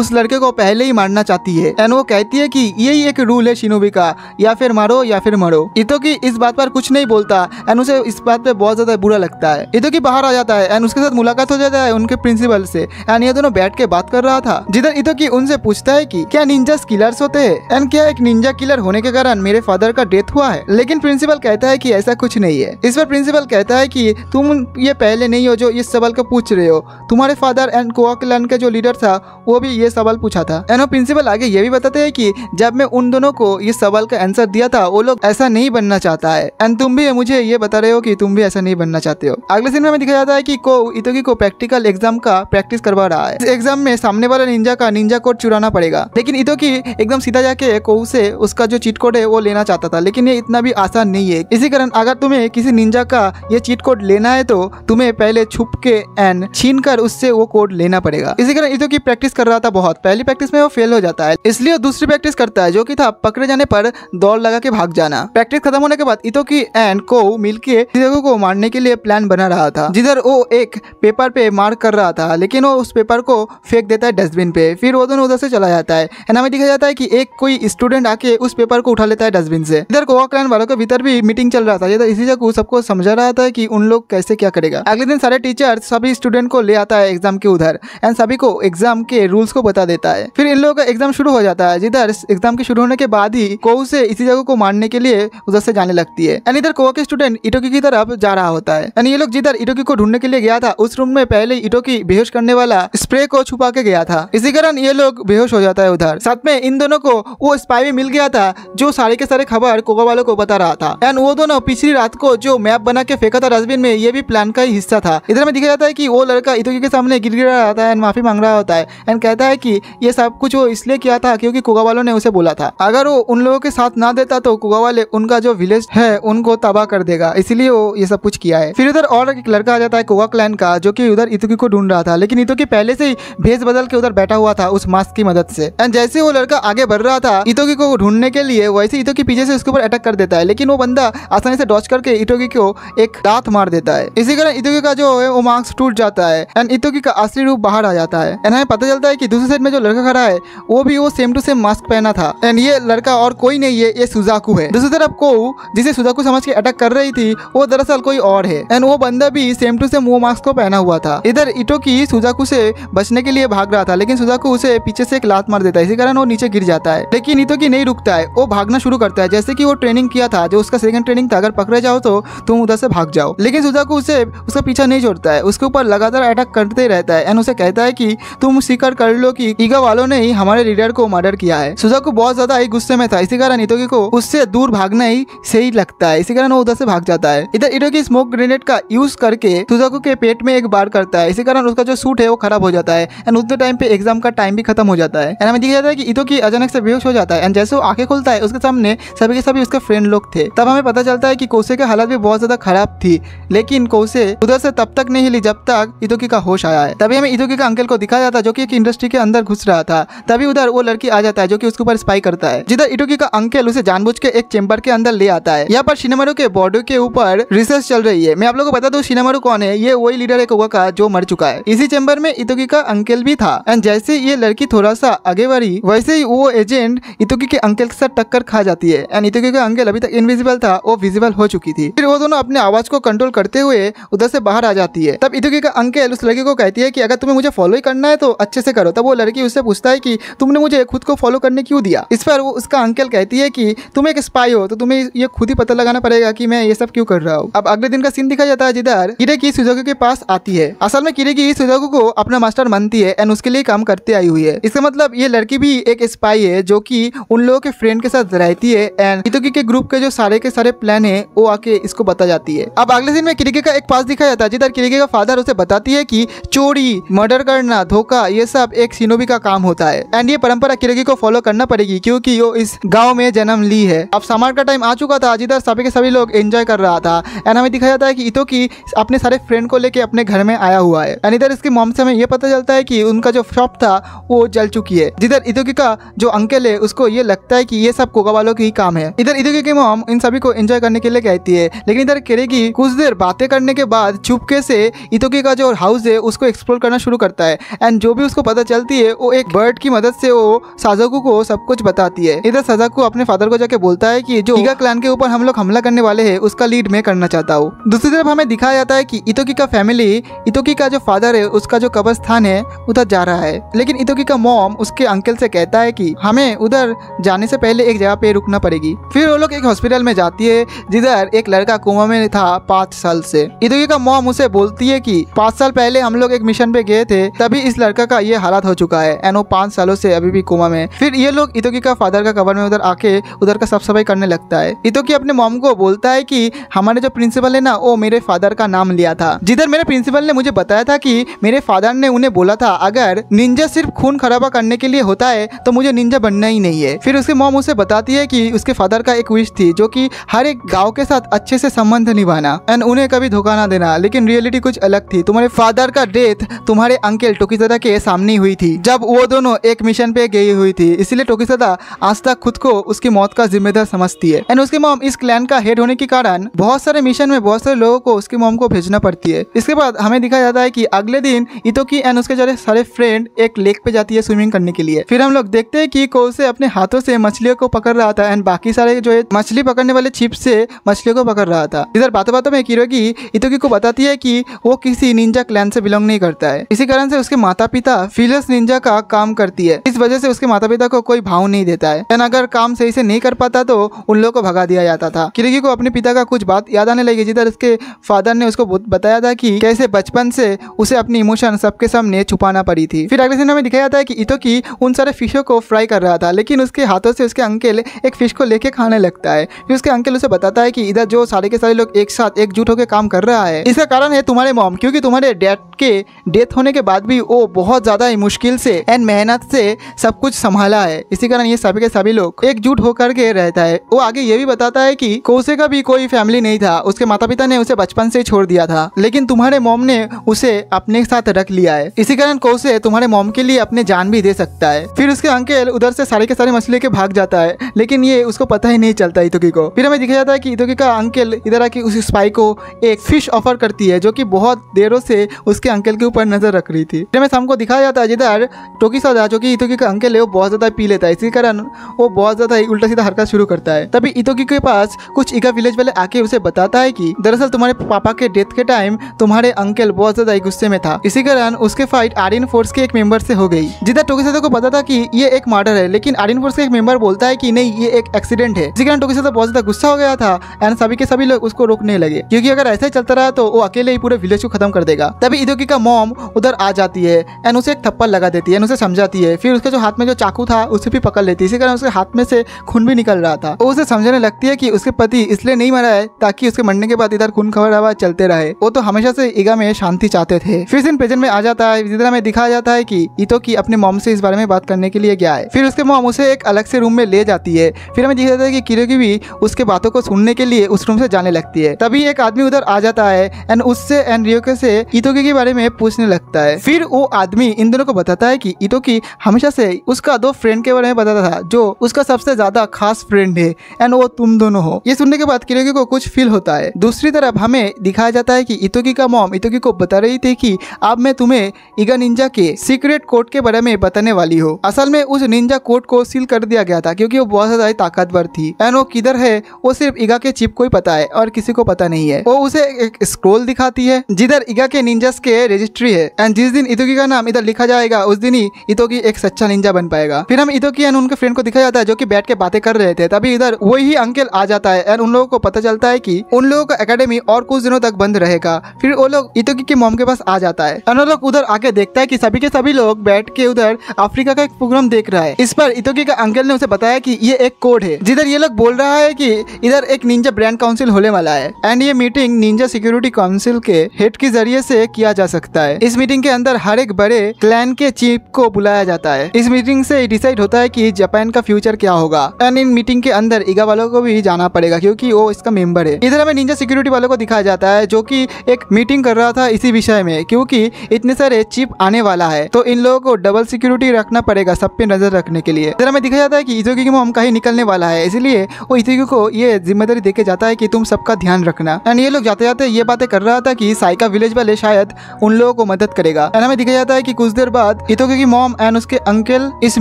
Speaker 1: उस लड़के को पहले ही मारना चाहती है एंड वो कहती है कि यही एक रूल है शिनोबी का या फिर मारो या या फिर मरो इतो की इस बात पर कुछ नहीं बोलता एंड उसे इस बात पे बहुत ज्यादा बुरा लगता है इतो की बाहर आ जाता है एंड उसके साथ मुलाकात हो जाता है उनके प्रिंसिपल से एंड ये दोनों बैठ के बात कर रहा था जिधर इतो की उनसे पूछता है की क्या निंजा किलर्स होते है एंड क्या एक निंजा किलर होने के कारण मेरे फादर का डेथ हुआ है लेकिन प्रिंसिपल कहता है की ऐसा कुछ नहीं है इस पर प्रिंसिपल कहता है की तुम ये पहले नहीं हो जो इस सवाल को पूछ रहे हो तुम्हारे फादर एंड कोआकलैंड का जो लीडर था वो भी ये सवाल पूछा था एंड प्रिंसिपल आगे ये भी बताते हैं कि जब मैं उन दोनों को ये सवाल का आंसर दिया था वो लोग ऐसा नहीं बनना चाहता है एंड तुम भी मुझे ये बता रहे हो कि तुम भी ऐसा नहीं बनना चाहते हो अगले सीन में दिखाया जाता है की को इतोगी को प्रैक्टिकल एग्जाम का प्रैक्टिस करवा रहा है एग्जाम में सामने वाला निंजा का निंजा कोड चुराना पड़ेगा लेकिन इतोकी एकदम सीधा जाके को से उसका जो चीट कोड है वो लेना चाहता था लेकिन ये इतना भी आसान नहीं है इसी कारण अगर तुम्हें किसी निंजा का ये चीट कोड लेना है तो तुम्हें पहले छुप के एंड छीन कर उससे वो कोड लेना पड़ेगा इसी कारण इतो की प्रैक्टिस कर रहा था बहुत पहली प्रैक्टिस में वो फेल हो जाता है इसलिए दूसरी प्रैक्टिस करता है जो की था पकड़े जाने पर दौड़ लगा के भाग जाना प्रैक्टिस खत्म होने के बाद इतोकी एंड को मिलके जिदेगो को मारने के लिए प्लान बना रहा था जिधर वो एक पेपर पे मार कर रहा था लेकिन वो उस पेपर को फेंक देता है डस्टबिन पे फिर वो दोनों उधर से चला जाता है एंड हमें दिखा जाता है की एक कोई स्टूडेंट आके उस पेपर को उठा लेता है डस्टबिन से इधर को क्लैन वालों के भीतर भी मीटिंग चल रहा था जिधर तो इसी जगह सबको समझा रहा था की उन लोग कैसे क्या करेगा अगले दिन सारे टीचर सभी स्टूडेंट को ले आता है एग्जाम के उधर एंड सभी को एग्जाम के रूल्स को बता देता है फिर इन लोगों का एग्जाम शुरू हो जाता है जिधर एग्जाम के शुरू होने के बाद ही कोऊ से इसी जगह को मारने करने के लिए उधर से जाने लगती है एंड इधर कोवा के स्टूडेंट इटोकी की तरफ जा रहा होता है एंड ये लोग जिधर इटोकी को ढूंढने के लिए गया था उस रूम में पहले इटोकी बेहोश करने वाला स्प्रे को छुपा के गया था इसी कारण ये लोग बेहोश हो जाता है उधर साथ में इन दोनों को वो स्पाई मिल गया था जो सारे के सारे खबर कोवा वालों को बता रहा था एंड वो दोनों पिछली रात को जो मैप बना के फेंका था डस्टबिन में ये भी प्लान का ही हिस्सा था इधर में दिखा जाता है की वो लड़का इटोकी के सामने गिर गिर रहा था एंड माफी मांग रहा होता है एंड कहता है की ये सब कुछ वो इसलिए किया था क्योंकि कोगा वालों ने उसे बोला था अगर वो उन लोगों के साथ ना देता तो कोगा गोवा वाले उनका जो विलेज है उनको तबाह कर देगा इसलिए वो ये सब कुछ किया है फिर उधर और एक लड़का आ जाता है कोवा क्लैन का जो कि उधर इतुकी को ढूंढ रहा था लेकिन इतुकी पहले से ही भेज बदल के उधर बैठा हुआ था उस मास्क की मदद से एंड जैसे वो लड़का आगे बढ़ रहा था इतोगी को ढूंढने के लिए वैसे इतोगी पीछे से उसके ऊपर अटैक कर देता है लेकिन वो बंदा आसानी से डॉच करके इटोगी को एक दांत मार देता है इसी कारण इतोगी का जो है वो मास्क टूट जाता है एंड इतोगी का असली रूप बाहर आ जाता है एंड हमें पता चलता है की दूसरी साइड में जो लड़का खड़ा है वो भी वो सेम टू सेम मास्क पहना था एंड ये लड़का और कोई नहीं है ये सुजाकू है है दूसरी तरफ को जिसे सुधा समाज समझ के अटैक कर रही थी वो दरअसल कोई और है एंड वो बंदा भी सेम टू सेम वो मास्क को पहना हुआ था इधर इटो की सुजाकू से बचने के लिए भाग रहा था लेकिन सुजाकू उसे पीछे से एक लात मार देता है इसी कारण वो नीचे गिर जाता है लेकिन इटो की नहीं रुकता है वो भागना शुरू करता है जैसे की वो ट्रेनिंग किया था जो उसका सेकंड ट्रेनिंग था अगर पकड़े जाओ तो तुम उधर से भाग जाओ लेकिन सुजाकू उसे उसका पीछा नहीं छोड़ता है उसके ऊपर लगातार अटैक करते रहता है एंड उसे कहता है की तुम स्वीकार कर लो की ईगा वालों ने ही हमारे लीडर को मर्डर किया है सुजाकू बहुत ज्यादा ही गुस्से में था इसी कारण इतोगी को उससे दूर भागना ही सही लगता है इसी कारण वो उधर से भाग जाता है इधर इडो की स्मोक ग्रेनेड का यूज करके सुजाकू के पेट में एक बार करता है इसी कारण उसका जो सूट है वो खराब हो जाता है एंड उतने टाइम पे एग्जाम का टाइम भी खत्म हो जाता है एंड हमें दिखा जाता है की इतो की अचानक से बेहोश हो जाता है एंड जैसे वो आंखें खुलता है उसके सामने सभी के सभी उसके फ्रेंड लोग थे तब हमें पता चलता है की कोसे की हालत भी बहुत ज्यादा खराब थी लेकिन कोसे उधर से तब तक नहीं हिली जब तक इतोकी का होश आया है तभी हमें इतोकी का अंकल को दिखा जाता है जो कि एक इंडस्ट्री के अंदर घुस रहा था तभी उधर वो लड़की आ जाता है जो कि उसके ऊपर स्पाई करता है जिधर इटोकी का अंकल उसे जानबूझ के एक चेम्बर के अंदर ले आता है यहाँ पर सिनेमारू के बॉडी के ऊपर रिसर्च चल रही है मैं आप लोग को बता दू सिनेमारू कौन है ये वही लीडर एक हुआ का जो मर चुका है इसी चेम्बर में इतुकी का अंकल भी था एंड जैसे ये लड़की थोड़ा सा आगे बढ़ी वैसे ही वो एजेंट इतुकी के अंकल के साथ टक्कर खा जाती है एंड इतुकी का अंकल अभी तक इनविजिबल था वो विजिबल हो चुकी थी फिर वो दोनों अपने आवाज को कंट्रोल करते हुए उधर से बाहर आ जाती है तब इतुकी का अंकल उस लड़की को कहती है की अगर तुम्हें मुझे फॉलो ही करना है तो अच्छे से करो तब वो लड़की उससे पूछता है की तुमने मुझे खुद को फॉलो करने क्यों दिया इस पर वो उसका अंकल कहती है की तुम एक स्पाई हो तो तुम्हें ये खुद ही पता लगाना पड़ेगा कि मैं ये सब क्यों कर रहा हूँ अब अगले दिन का सीन दिखा जाता है जिधर किरे की सुजाको के पास आती है असल में किरे की सुजाको को अपना मास्टर मानती है एंड उसके लिए काम करते आई हुई है इसका मतलब ये लड़की भी एक स्पाई है जो की उन लोगों के फ्रेंड के साथ रहती है एंड इतोकी के ग्रुप के जो सारे के सारे प्लान है वो आके इसको बता जाती है अब अगले दिन में किरिके का एक पास दिखाया जाता है जिधर किरिके का फादर उसे बताती है की चोरी मर्डर करना धोखा ये सब एक सिनोबी का काम होता है एंड ये परंपरा किरेगी को फॉलो करना पड़ेगी क्योंकि वो इस गाँव में जन्म ली है अब समर का टाइम आ चुका था जिधर सभी के सभी लोग एंजॉय कर रहा था एंड हमें दिखाया जाता है कि इतो की अपने सारे फ्रेंड को लेकर अपने घर में आया हुआ है एंड इधर इसकी मॉम से हमें यह पता चलता है कि उनका जो शॉप था वो जल चुकी है जिधर इतोकी का जो अंकल है उसको ये लगता है की ये सब कोका वालों की काम है इधर इतोकी की मॉम इन सभी को एंजॉय करने के लिए कहती है लेकिन इधर केरेगी कुछ देर बातें करने के बाद चुपके से इतोकी का जो हाउस है उसको एक्सप्लोर करना शुरू करता है एंड जो भी उसको पता चलती है वो एक बर्ड की मदद से वो साजाकू को सब कुछ बताती है इधर साजाकू अपने फादर को जाके बोलता जाता है कि जो इगा क्लान के ऊपर हम लोग हमला करने वाले है उसका लीड मैं करना चाहता हूँ दूसरी तरफ हमें दिखाया जाता है की इतोकी का फैमिली इतोकी का जो फादर है उसका जो स्थान है उधर जा रहा है लेकिन इतोकी का मॉम उसके अंकल से कहता है की हमें उधर जाने से पहले एक जगह पे रुकना पड़ेगी फिर वो लोग एक हॉस्पिटल में जाती है जिधर एक लड़का कुआ में था पाँच साल से इतोकी का मॉम उसे बोलती है की पाँच साल पहले हम लोग एक मिशन पे गए थे तभी इस लड़का का ये हालात हो चुका है एंड वो पाँच सालों से अभी भी कुआ में फिर ये लोग इतोकी का फादर का कवर में उधर आके उधर का सब सब सफाई करने लगता है इतो की अपने मॉम को बोलता है कि हमारे जो प्रिंसिपल है ना वो मेरे फादर का नाम लिया था जिधर मेरे प्रिंसिपल ने मुझे बताया था कि मेरे फादर ने उन्हें बोला था अगर निंजा सिर्फ खून खराबा करने के लिए होता है तो मुझे निंजा बनना ही नहीं है फिर उसके मॉम उसे बताती है की उसके फादर का एक विश थी जो की हर एक गाँव के साथ अच्छे से संबंध निभाना एंड उन्हें कभी धोखा ना देना लेकिन रियलिटी कुछ अलग थी तुम्हारे फादर का डेथ तुम्हारे अंकल टोकीसदा के सामने हुई थी जब वो दोनों एक मिशन पे गई हुई थी टोकी टोकीसदा आज तक खुद को उसकी मौत का जिम्मेदार समझती है एंड उसकी मोम इस क्लैन का हेड होने के कारण बहुत सारे मिशन में बहुत सारे लोगों को उसकी मोम को भेजना पड़ती है इसके बाद हमें दिखा जाता है की अगले दिन इतोकी एंड उसके जरे सारे फ्रेंड एक लेक पे जाती है स्विमिंग करने के लिए फिर हम लोग देखते हैं की कोसे अपने हाथों से मछलियों को पकड़ रहा था एंड बाकी सारे जो है मछली पकड़ने वाले छिप से मछलियों को पकड़ रहा था इधर बातों बातों में किरोगी इतोकी को बताती है की वो किसी निंजा क्लैन से बिलोंग नहीं करता है इसी कारण से उसके माता पिता फिलस निंजा का काम करती है इस वजह से उसके माता पिता को कोई भाव नहीं देता है एंड अगर काम सही से नहीं कर पाता तो तो उन लोगों को भगा दिया जाता था किरगी को अपने पिता का कुछ बात याद आने लगी जिधर उसके फादर ने उसको बताया था कि कैसे बचपन से उसे अपनी इमोशन सबके सामने छुपाना पड़ी थी फिर अगले दिन हमें दिखाया जाता है कि इतो की उन सारे फिशों को फ्राई कर रहा था लेकिन उसके हाथों से उसके अंकल एक फिश को लेके खाने लगता है फिर उसके अंकल उसे बताता है कि इधर जो सारे के सारे लोग एक साथ एकजुट होकर काम कर रहा है इसका कारण है तुम्हारे मॉम क्योंकि तुम्हारे डैड के डेथ होने के बाद भी वो बहुत ज़्यादा मुश्किल से एंड मेहनत से सब कुछ संभाला है इसी कारण ये सभी के सभी लोग एकजुट होकर के रहता है है वो आगे ये भी बताता है कि कोसे का भी कोई फैमिली नहीं था उसके माता पिता ने उसे बचपन से छोड़ दिया था लेकिन तुम्हारे मोम ने उसे अपने साथ रख लिया है इसी कारण कोसे तुम्हारे मोम के लिए अपने जान भी दे सकता है फिर उसके अंकल उधर से सारे के सारे मछली के भाग जाता है लेकिन ये उसको पता ही नहीं चलता इतुकी को फिर हमें दिखा जाता है की इतुकी का अंकल इधर आके उस स्पाई को एक फिश ऑफर करती है जो की बहुत देरों से उसके अंकल के ऊपर नजर रख रही थी फिर हमें शाम को दिखाया जाता है जिधर टोकी सा जो की इतुकी का अंकल है वो बहुत ज्यादा पी लेता है इसी कारण वो बहुत ज्यादा उल्टा सीधा हरकत शुरू करता है तभी इतोकी के पास कुछ इगा विलेज वाले आके उसे बताता है कि दरअसल तुम्हारे पापा के डेथ के टाइम तुम्हारे अंकल बहुत ज्यादा गुस्से में था इसी कारण उसके फाइट आर्यन फोर्स के एक मेंबर से हो गई जिधर टोकिसातो को पता था कि ये एक मर्डर है लेकिन आर्यन फोर्स का एक मेंबर बोलता है कि नहीं ये एक एक्सीडेंट है जिसके कारण टोकिसातो बहुत ज्यादा गुस्सा हो गया था एंड सभी के सभी लोग उसको रोकने लगे क्यूँकी अगर ऐसा ही चलता रहा तो वो अकेले ही पूरे विलेज को खत्म कर देगा तभी इदोकी का मॉम उधर आ जाती है एंड उसे एक थप्पड़ लगा देती है एंड उसे समझाती है फिर उसके जो हाथ में जो चाकू था उसे भी पकड़ लेती है इसी कारण उसके हाथ में से खून भी निकल रहा रहा था वो उसे समझने लगती है की उसके पति इसलिए नहीं मरा है ताकि उसके मरने के बाद इधर खून खबर हवा चलते रहे वो तो हमेशा से ईगा में शांति चाहते थे फिर दिन प्रेजेंट में आ जाता है जिधर में दिखाया जाता है की इतो की अपने मोम से इस बारे में बात करने के लिए गया है फिर उसके मोम उसे एक अलग से रूम में ले जाती है फिर हमें दिखा जाता है की किरोगी भी उसके बातों को सुनने के लिए उस रूम से जाने लगती है तभी एक आदमी उधर आ जाता है एंड उससे एंड रियोके से इतोकी के बारे में पूछने लगता है फिर वो आदमी इन दोनों को बताता है कि इतोकी हमेशा से उसका दो फ्रेंड के बारे में बताता था जो उसका सबसे ज्यादा खास फ्रेंड फ्रेंड है एंड वो तुम दोनों हो ये सुनने के बाद किरोगी को कुछ फील होता है दूसरी तरफ हमें दिखाया जाता है कि इतोगी का मॉम इतोगी को बता रही थी कि अब मैं तुम्हें इगा निंजा के सीक्रेट कोर्ट के बारे में बताने वाली हो असल में उस निंजा कोर्ट को सील कर दिया गया था क्योंकि वो बहुत ज्यादा ताकतवर थी एंड वो किधर है वो सिर्फ ईगा के चिप को ही पता है और किसी को पता नहीं है वो उसे एक स्क्रोल दिखाती है जिधर ईगा के निंजस के रजिस्ट्री है एंड जिस दिन इतोगी का नाम इधर लिखा जाएगा उस दिन ही इतोगी एक सच्चा निंजा बन पाएगा फिर हम इतोगी एंड उनके फ्रेंड को दिखाया जाता है जो की बैठ के बातें कर रहे थे तभी इधर वही अंकल आ जाता है एंड उन लोगों को पता चलता है कि उन लोगों का एकेडमी और कुछ दिनों तक बंद रहेगा फिर वो लोग इतोकी के मोम के पास आ जाता है एंड वो लोग उधर आके देखता है की सभी के सभी लोग बैठ के उधर अफ्रीका का एक प्रोग्राम देख रहा है इस पर इतोकी का अंकल ने उसे बताया की ये एक कोड है जिधर ये लोग बोल रहा है की इधर एक निंजा ब्रांड काउंसिल होने वाला है एंड ये मीटिंग निंजा सिक्योरिटी काउंसिल के हेड के जरिए से किया जा सकता है इस मीटिंग के अंदर हर एक बड़े क्लैन के चीफ को बुलाया जाता है इस मीटिंग से डिसाइड होता है कि जापान का फ्यूचर क्या होगा एंड इन मीटिंग के अंदर ईगा वालों को भी जाना पड़ेगा क्योंकि वो इसका मेंबर है इधर हमें निंजा सिक्योरिटी वालों को दिखाया जाता है जो कि एक मीटिंग कर रहा था इसी विषय में क्योंकि इतने सारे चिप आने वाला है तो इन लोगों को डबल सिक्योरिटी रखना पड़ेगा सब पे नजर रखने के लिए इधर हमें दिखा जाता है की इजोगी की मोम कहीं निकलने वाला है इसलिए वो इजोगी को ये जिम्मेदारी देके जाता है की तुम सबका ध्यान रखना एंड ये लोग जाते जाते ये बातें कर रहा था की साइका विलेज वाले शायद उन लोगों को मदद करेगा एंड हमें दिखाया जाता है की कुछ देर बाद इतोगी की मोम एंड उसके अंकल इस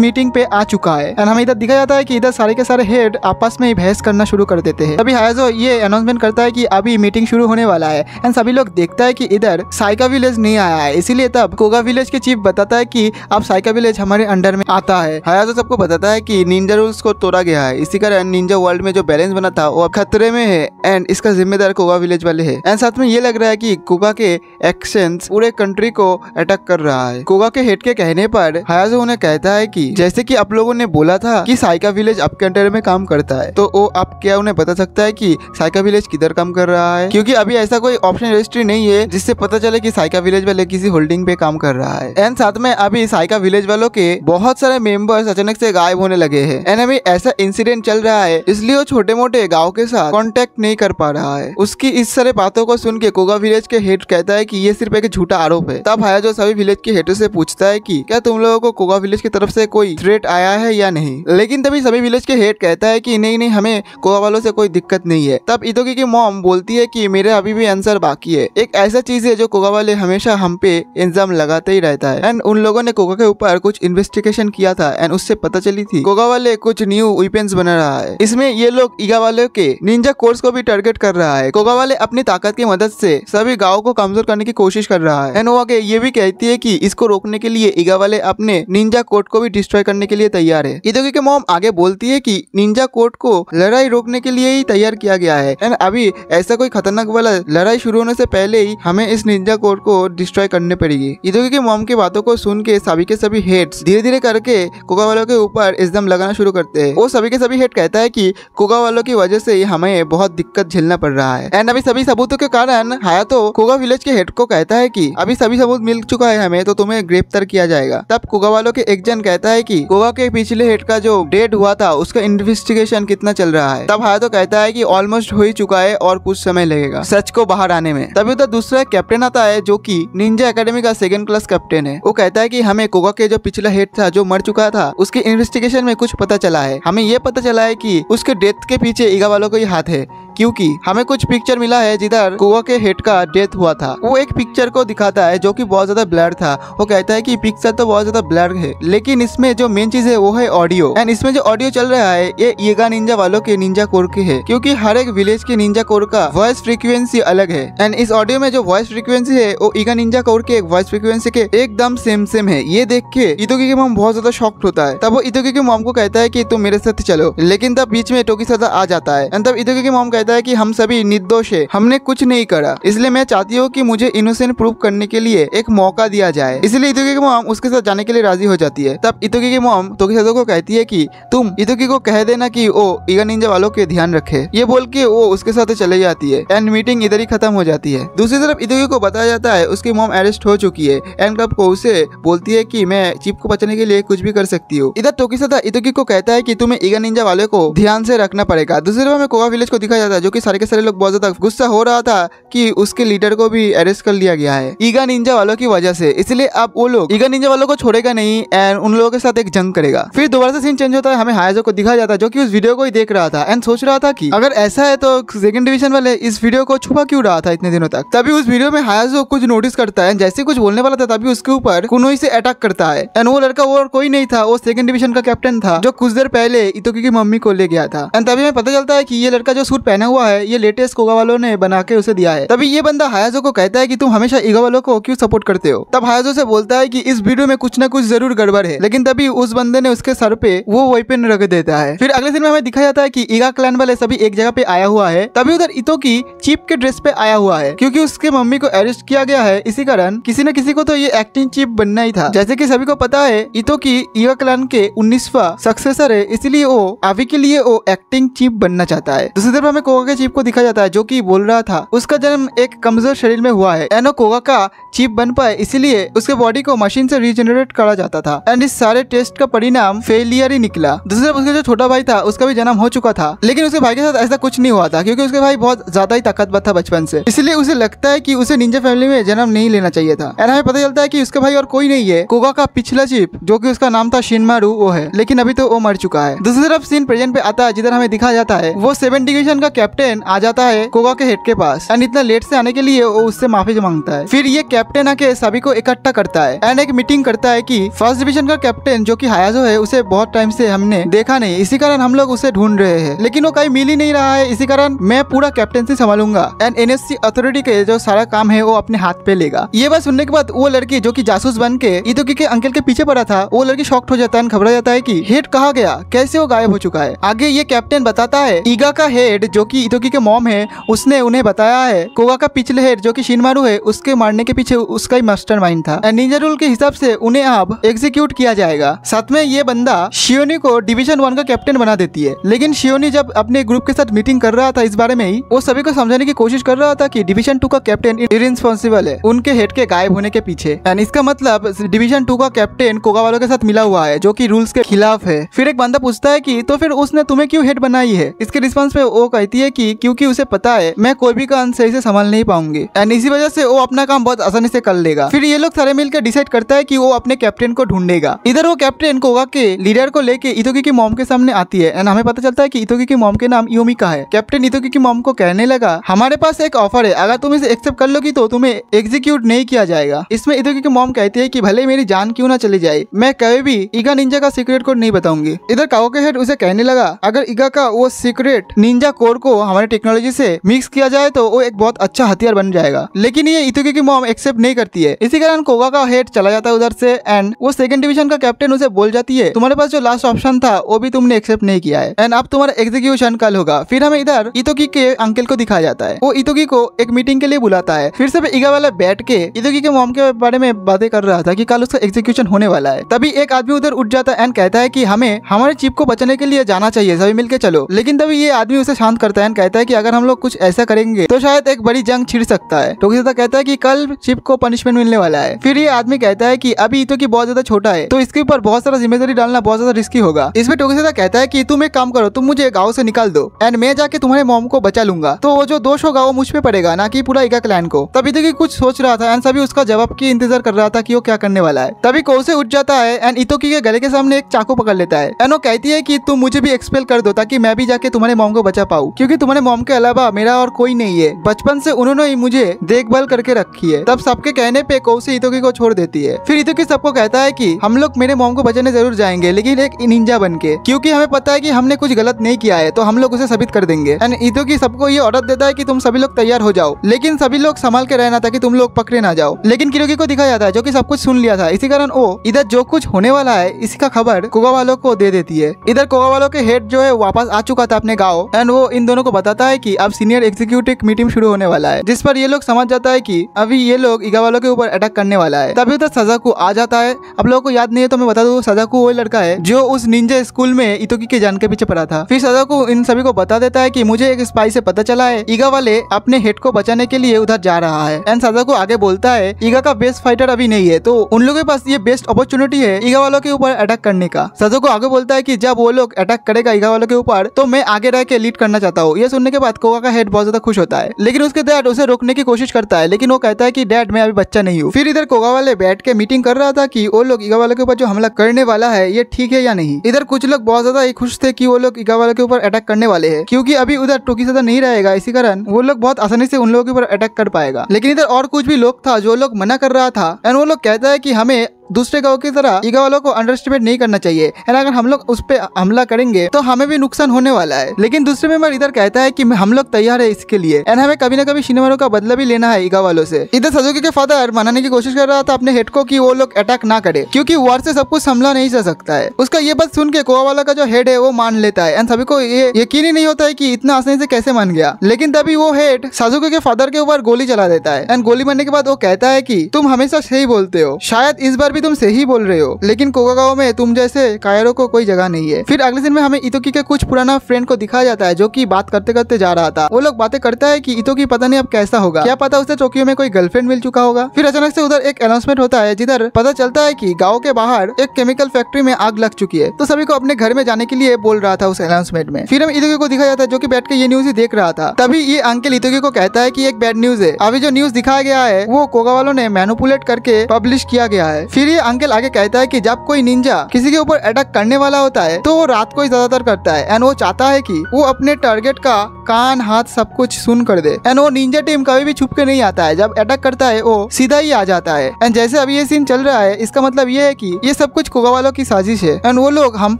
Speaker 1: मीटिंग पे आ चुका है एंड हमें इधर दिखाया जाता है कि इधर सारे के सारे हेड पायलट आपस में ही बहस करना शुरू कर देते हैं तभी हायाजो ये अनाउंसमेंट करता है कि अभी मीटिंग शुरू होने वाला है एंड सभी लोग देखता है कि इधर साइका विलेज नहीं आया है इसीलिए तब कोगा विलेज के चीफ बताता है कि अब साइका विलेज हमारे अंडर में आता है हयाजो सबको बताता है की निंजा रूल्स को तोड़ा गया है इसी कारण निंजा वर्ल्ड में जो बैलेंस बना था वो अब खतरे में है एंड इसका जिम्मेदार कोगा विलेज वाले है एंड साथ में ये लग रहा है की कोगा के एक्शन पूरे कंट्री को अटैक कर रहा है कोगा के हेड के कहने पर हयाजो उन्हें कहता है की जैसे की आप लोगों ने बोला था की साइका विलेज अब अंडर में काम करता है तो वो आप क्या उन्हें बता सकता है की साइका विलेज किधर काम कर रहा है क्योंकि अभी ऐसा कोई ऑप्शन रजिस्ट्री नहीं है जिससे पता चले की साइका विलेज वाले किसी होल्डिंग पे काम कर रहा है एंड साथ में अभी साइका विलेज वालों के बहुत सारे मेंबर्स अचानक से गायब होने लगे है एंड अभी ऐसा इंसिडेंट चल रहा है इसलिए वो छोटे मोटे गाँव के साथ कॉन्टेक्ट नहीं कर पा रहा है उसकी इस सारे बातों को सुन के कोगा विलेज के हेड कहता है की ये सिर्फ एक झूठा आरोप है तब हाया जो सभी विलेज के हेडो से पूछता है की क्या तुम लोगों को कोगा विलेज की तरफ ऐसी कोई थ्रेट आया है या नहीं लेकिन तभी सभी विलेज के हेड कहता है है कि नहीं नहीं हमें कोवा वालों से कोई दिक्कत नहीं है तब इतोगी की मॉम बोलती है कि मेरे अभी भी आंसर बाकी है एक ऐसा चीज है जो कोगा वाले हमेशा हम पे इल्जाम लगाते ही रहता है एंड उन लोगों ने कोगा के ऊपर कुछ इन्वेस्टिगेशन किया था एंड उससे पता चली थी कोगा वाले कुछ न्यू वेपन्स बना रहा है इसमें ये लोग ईगा वाले के निंजा कोर्स को भी टारगेट कर रहा है कोगा वाले अपनी ताकत की मदद से सभी गाँव को कमजोर करने की कोशिश कर रहा है एंड वो आगे ये भी कहती है की इसको रोकने के लिए ईगा वाले अपने निंजा कोर्ट को भी डिस्ट्रॉय करने के लिए तैयार है इधोगी के मोम आगे बोलती है की निंजा इंडिया कोर्ट को लड़ाई रोकने के लिए ही तैयार किया गया है एंड अभी ऐसा कोई खतरनाक वाला लड़ाई शुरू होने से पहले ही हमें इस निंजा कोर्ट को डिस्ट्रॉय करने पड़ेगी इधर के मोम की बातों को सुन के सभी के सभी हेड्स धीरे धीरे करके कोका वालों के ऊपर एकदम लगाना शुरू करते हैं वो सभी के सभी हेड कहता है की कोका वालों की वजह से हमें बहुत दिक्कत झेलना पड़ रहा है एंड अभी सभी सबूतों के कारण तो कोगा विलेज के हेड को कहता है की अभी सभी सबूत मिल चुका है हमें तो तुम्हें गिरफ्तार किया जाएगा तब कोगा वालों के एक जन कहता है की कोगा के पिछले हेड का जो डेड हुआ था उसका इन्वेस्टिगेशन कितना चल रहा है तब हायातो कहता है की ऑलमोस्ट हो ही चुका है और कुछ समय लगेगा सच को बाहर आने में तभी उधर दूसरा कैप्टन आता है जो की निंजा अकेडमी का सेकंड क्लास कैप्टन है वो कहता है की हमें कोका के जो पिछला हेड था जो मर चुका था उसके इन्वेस्टिगेशन में कुछ पता चला है हमें ये पता चला है की उसके डेथ के पीछे ईगा वालों का ही हाथ है क्योंकि हमें कुछ पिक्चर मिला है जिधर कुआ के हेड का डेथ हुआ था वो एक पिक्चर को दिखाता है जो की बहुत ज्यादा ब्लैड था वो कहता है की पिक्चर तो बहुत ज्यादा ब्लड है लेकिन इसमें जो मेन चीज है वो है ऑडियो एंड इसमें जो ऑडियो चल रहा है ये येगा निंजा वालों के निंजा कोर के है क्योंकि हर एक विलेज के निंजा कोर का वॉइस फ्रीक्वेंसी अलग है एंड इस ऑडियो में जो वॉइस फ्रीक्वेंसी है वो ईगा निंजा कोर के एक वॉइस फ्रीक्वेंसी के एकदम सेम सेम है ये देख के इतोगी की मोम बहुत ज्यादा शॉक्ट होता है तब वो इतोगी की मोम को कहता है की तुम मेरे साथ चलो लेकिन तब बीच में टोकी सदा आ जाता है एंड तब इतोगी की मोम कहता फायदा है कि हम सभी निर्दोष है हमने कुछ नहीं करा इसलिए मैं चाहती हूँ कि मुझे इनोसेंट प्रूव करने के लिए एक मौका दिया जाए इसलिए इतुकी की मोम उसके साथ जाने के लिए राजी हो जाती है तब इतुकी की मोम तोकिसादो को कहती है की तुम इतुकी को कह देना की वो ईगा निंजा वालों के ध्यान रखे ये बोल के वो उसके साथ चले जाती है एंड मीटिंग इधर ही खत्म हो जाती है दूसरी तरफ इतुकी को बताया जाता है उसकी मोम अरेस्ट हो चुकी है एंड कब को उसे बोलती है की मैं चिप को बचाने के लिए कुछ भी कर सकती हूँ इधर टोकी सदा इतुकी को कहता है की तुम्हें ईगा निंजा वाले को ध्यान से रखना पड़ेगा दूसरी तरफ हमें कोवा विलेज को दिखा जाता था जो कि सारे के सारे लोग बहुत ज्यादा गुस्सा हो रहा था कि उसके लीडर को भी अरेस्ट कर लिया गया है ईगा निंजा वालों की वजह से इसलिए अब वो लोग ईगा निंजा वालों को छोड़ेगा नहीं एंड उन लोगों के साथ एक जंग करेगा फिर दोबारा से सीन चेंज होता है हमें हायजो को दिखा जाता है जो की उस वीडियो को ही देख रहा था एंड सोच रहा था की अगर ऐसा है तो सेकंड डिविजन वाले इस वीडियो को छुपा क्यों रहा था इतने दिनों तक तभी उस वीडियो में हायजो कुछ नोटिस करता है जैसे कुछ बोलने वाला था तभी उसके ऊपर कुनोई से अटैक करता है एंड वो लड़का और कोई नहीं था वो सेकंड डिविजन का कैप्टन था जो कुछ देर पहले इतोकी की मम्मी को ले गया था एंड तभी हमें पता चलता है की ये लड़का जो सूट पहना पहना हुआ है ये लेटेस्ट कोगा वालों ने बना के उसे दिया है तभी ये बंदा हायाजो को कहता है की तुम हमेशा ईगा वालों को क्यों सपोर्ट करते हो तब हायाजो से बोलता है की इस वीडियो में कुछ न कुछ जरूर गड़बड़ है लेकिन तभी उस बंदे ने उसके सर पे वो वेपन रख देता है फिर अगले दिन में हमें दिखाया जाता है की ईगा क्लान वाले सभी एक जगह पे आया हुआ है तभी उधर इतो की चीप के ड्रेस पे आया हुआ है क्यूँकी उसके मम्मी को अरेस्ट किया गया है इसी कारण किसी न किसी को तो ये एक्टिंग चीप बनना ही था जैसे की सभी को पता है इतो की ईगा क्लान के उन्नीसवा सक्सेसर है इसलिए वो अभी के लिए वो एक्टिंग चीप बनना चाहता है दूसरी तरफ हमें के चीप को दिखा जाता है जो की बोल रहा था उसका जन्म एक कमजोर शरीर में हुआ है एनो कोगा का चीप बन पाए इसीलिए उसके बॉडी को मशीन से रिजेनरेट करा जाता था एंड इस सारे टेस्ट का परिणाम फेलियर ही निकला दूसरा उसका जो छोटा भाई था उसका भी जन्म हो चुका था लेकिन उसके भाई के साथ ऐसा कुछ नहीं हुआ था क्यूँकी उसके भाई बहुत ज्यादा ही ताकतवर था बचपन से इसलिए उसे लगता है की उसे निंजा फैमिली में जन्म नहीं लेना चाहिए था एंड हमें पता चलता है की उसके भाई और कोई नहीं है कोगा का पिछला चीप जो की उसका नाम था शिनमारू वो है लेकिन अभी तो वो मर चुका है दूसरी तरफ सीन प्रेजेंट पे आता है जिधर हमें दिखा जाता है वो सेवन डिविजन का कैप्टन आ जाता है कोगा के हेड के पास एंड इतना लेट से आने के लिए वो उससे माफी मांगता है फिर ये कैप्टन आके सभी को इकट्ठा करता है एंड एक मीटिंग करता है की फर्स्ट डिविजन का कैप्टन जो की हायाजो है उसे बहुत टाइम से हमने देखा नहीं इसी कारण हम लोग उसे ढूंढ रहे हैं लेकिन वो कहीं मिल ही नहीं रहा है इसी कारण मैं पूरा कैप्टनसी संभालूंगा एंड एनएससी अथॉरिटी के जो सारा काम है वो अपने हाथ पे लेगा ये बात सुनने के बाद वो लड़की जो की जासूस बन के इतोकी के अंकल के पीछे पड़ा था वो लड़की शॉक्ट हो जाता है घबरा जाता है की हेड कहा गया कैसे वो गायब हो चुका है आगे ये कैप्टन बताता है ईगा का हेड जो कि इतोकी के मॉम है उसने उन्हें बताया है कोगा का पिछले हेड जो कि शिनमारू है उसके मारने के पीछे उसका ही मास्टर माइंड था निंजा रूल के हिसाब से उन्हें अब एग्जीक्यूट किया जाएगा साथ में ये बंदा शिवनी को डिविजन वन का कैप्टन बना देती है लेकिन शिवनी जब अपने ग्रुप के साथ मीटिंग कर रहा था इस बारे में ही वो सभी को समझाने की कोशिश कर रहा था की डिविजन टू का कैप्टन इरेस्पॉन्सिबल है उनके हेड के गायब होने के पीछे एंड इसका मतलब डिविजन टू का कैप्टन कोगा वालों के साथ मिला हुआ है जो की रूल्स के खिलाफ है फिर एक बंदा पूछता है की तो फिर उसने तुम्हें क्यों हेड बनाई है इसके रिस्पॉन्स में वो कहती कहती है कि क्योंकि उसे पता है मैं कोई भी काम सही से संभाल नहीं पाऊंगी एंड इसी वजह से वो अपना काम बहुत आसानी से कर लेगा फिर ये लोग सारे मिलकर डिसाइड करता है कि वो अपने कैप्टन को ढूंढेगा इधर वो कैप्टन कोगा के लीडर को लेके इतोगी की मोम के सामने आती है एंड हमें पता चलता है की इतोगी की मोम के नाम योमिका है कैप्टन इतोगी की मोम को कहने लगा हमारे पास एक ऑफर है अगर तुम इसे एक्सेप्ट कर लोगी तो तुम्हें एग्जीक्यूट नहीं किया जाएगा इसमें इतोगी की मोम कहती है की भले मेरी जान क्यों ना चली जाए मैं कभी भी ईगा निंजा का सीक्रेट कोड नहीं बताऊंगी इधर काओ के हेड उसे कहने लगा अगर ईगा का वो सीक्रेट निंजा कोड को हमारे टेक्नोलॉजी से मिक्स किया जाए तो वो एक बहुत अच्छा हथियार बन जाएगा लेकिन ये इतुके की मॉम एक्सेप्ट नहीं करती है इसी कारण कोगा का हेड चला जाता है उधर से एंड वो सेकंड डिवीजन का कैप्टन उसे बोल जाती है तुम्हारे पास जो लास्ट ऑप्शन था वो भी तुमने एक्सेप्ट नहीं किया है एंड अब तुम्हारा एग्जीक्यूशन कल होगा फिर हमें इधर इतुकी के अंकल को दिखाया जाता है वो इतुकी को एक मीटिंग के लिए बुलाता है फिर से इगा वाला बैठ के इतुकी के मॉम के बारे में बातें कर रहा था की कल उसका एग्जीक्यूशन होने वाला है तभी एक आदमी उधर उठ जाता है एंड कहता है की हमें हमारे चिप को बचाने के लिए जाना चाहिए सभी मिलकर चलो लेकिन तभी ये आदमी उसे शांत करता अल्तैन कहता है कि अगर हम लोग कुछ ऐसा करेंगे तो शायद एक बड़ी जंग छिड़ सकता है टोकीदाता कहता है कि कल शिप को पनिशमेंट मिलने वाला है फिर ये आदमी कहता है कि अभी इतो की बहुत ज्यादा छोटा है तो इसके ऊपर बहुत सारा जिम्मेदारी डालना बहुत ज्यादा रिस्की होगा इसमें टोकीदाता कहता है की तुम एक काम करो तुम मुझे गाँव से निकाल दो एंड मैं जाके तुम्हारे मोम को बचा लूंगा तो वो जो दोष होगा वो मुझ पर पड़ेगा ना कि पूरा इका क्लैन को तभी तो की कुछ सोच रहा था एंड सभी उसका जवाब की इंतजार कर रहा था की वो क्या करने वाला है तभी से उठ जाता है एंड इतोकी के गले के सामने एक चाकू पकड़ लेता है एंड वो कहती है की तुम मुझे भी एक्सपेल कर दो ताकि मैं भी जाके तुम्हारे मोम को बचा पाऊँ क्योंकि तुम्हारे मोम के अलावा मेरा और कोई नहीं है बचपन से उन्होंने ही मुझे देखभाल करके रखी है तब सबके कहने पे कौशी इतोकी को छोड़ देती है फिर इतोकी सबको कहता है की हम लोग मेरे मोम को बचाने जरूर जाएंगे लेकिन एक निंजा बन के क्यूँकी हमें पता है की हमने कुछ गलत नहीं किया है तो हम लोग उसे सबित कर देंगे एंड इतोकी सबको ये ऑर्डर देता है की तुम सभी लोग तैयार हो जाओ लेकिन सभी लोग संभाल के रहना ताकि तुम लोग पकड़े ना जाओ लेकिन किरोगी को दिखाया जाता है जो की सब कुछ सुन लिया था इसी कारण वो इधर जो कुछ होने वाला है इसका खबर कोगा वालों को दे देती है इधर कोगा वालों के हेड जो है वापस आ चुका था अपने गाँव एंड वो इन दोनों को बताता है कि अब सीनियर एग्जीक्यूटिव मीटिंग शुरू होने वाला है जिस पर ये लोग समझ जाता है कि अभी ये लोग ईगा वालों के ऊपर अटैक करने वाला है तभी तो सजा सजाकू आ जाता है आप लोगों को याद नहीं है तो मैं बता सजा सजाकू वो लड़का है जो उस निंजा स्कूल में इतोकी के जान के पीछे पड़ा था फिर सजाकू इन सभी को बता देता है की मुझे एक स्पाई से पता चला है ईगा वाले अपने हेड को बचाने के लिए उधर जा रहा है एंड सजाकू आगे बोलता है ईगा का बेस्ट फाइटर अभी नहीं है तो उन लोगों के पास ये बेस्ट अपॉर्चुनिटी है ईगा वालों के ऊपर अटैक करने का सजाकू आगे बोलता है की जब वो लोग अटैक करेगा ईगा वालों के ऊपर तो मैं आगे रह के लीड करना चाहता हूँ हो यह सुनने के बाद कोका का हेड बहुत ज्यादा खुश होता है लेकिन उसके डैड उसे रोकने की कोशिश करता है लेकिन वो कहता है की डैड मैं अभी बच्चा नहीं हूँ फिर इधर कोका वाले बैठ के मीटिंग कर रहा था की वो लोग ईगा वाले के ऊपर जो हमला करने वाला है ये ठीक है या नहीं इधर कुछ लोग बहुत ज्यादा खुश थे की वो लोग ईगा वाले के ऊपर अटैक करने वाले है क्यूँकी अभी उधर टोकी ज्यादा तो नहीं रहेगा इसी कारण वो लोग बहुत आसानी से उन लोगों के ऊपर अटैक कर पाएगा लेकिन इधर और कुछ भी लोग था जो लोग मना कर रहा था एंड वो लोग कहता है कि हमें दूसरे गाँव की तरह ईगा वालों को अंडर एस्टिमेट नहीं करना चाहिए एंड अगर हम लोग उस पर हमला करेंगे तो हमें भी नुकसान होने वाला है लेकिन दूसरे मेम्बर इधर कहता है की हम लोग तैयार है इसके लिए एंड हमें कभी ना कभी सिनेमारों का बदला भी लेना है ईगा वालों से इधर सजुकी के फादर मनाने की कोशिश कर रहा था अपने हेड को की वो लोग अटैक ना करे क्यूँकी वार से सब कुछ संभला नहीं जा सकता है उसका ये बात सुन के गोवा वाला का जो हेड है वो मान लेता है एंड सभी को ये यकीन ही नहीं होता है कि इतना आसानी से कैसे मान गया लेकिन तभी वो हेड साजुके के फादर के ऊपर गोली चला देता है एंड गोली मारने के बाद वो कहता है कि तुम हमेशा सही बोलते हो शायद इस बार भी तुम सही बोल रहे हो लेकिन गाँव में तुम जैसे कायरों को कोई जगह नहीं है फिर अगले दिन में हमें इतोकी के कुछ पुराना फ्रेंड को दिखाया जाता है जो की बात करते करते जा रहा था वो लोग बातें करता है की इतोकी पता नहीं अब कैसा होगा क्या पता उसे टोकियो में कोई गर्लफ्रेंड मिल चुका होगा फिर अचानक से उधर एक अनाउंसमेंट होता है जिधर पता चलता है की गाँव के बाहर एक केमिकल फैक्ट्री में आग लग चुकी है तो सभी को अपने घर में जाने के लिए बोल रहा था उस अनाउंसमेंट में फिर हम इतोकी को दिखाया जाता है जो की बैठ के ये न्यूज ही देख रहा था तभी ये अंकल इतोकी को कहता है की एक बैड न्यूज है अभी जो न्यूज दिखाया गया है वो कोगा वालों ने मैनुपुलेट करके पब्लिश किया गया है फिर फिर ये अंकल आगे कहता है कि जब कोई निंजा किसी के ऊपर अटैक करने वाला होता है तो वो रात को ही ज्यादातर करता है एंड वो चाहता है कि वो अपने टारगेट का कान हाथ सब कुछ सुन कर दे एंड वो निंजा टीम कभी भी छुप के नहीं आता है जब अटैक करता है वो सीधा ही आ जाता है एंड जैसे अभी ये सीन चल रहा है इसका मतलब ये है की ये सब कुछ कोगा वालों की साजिश है एंड वो लोग हम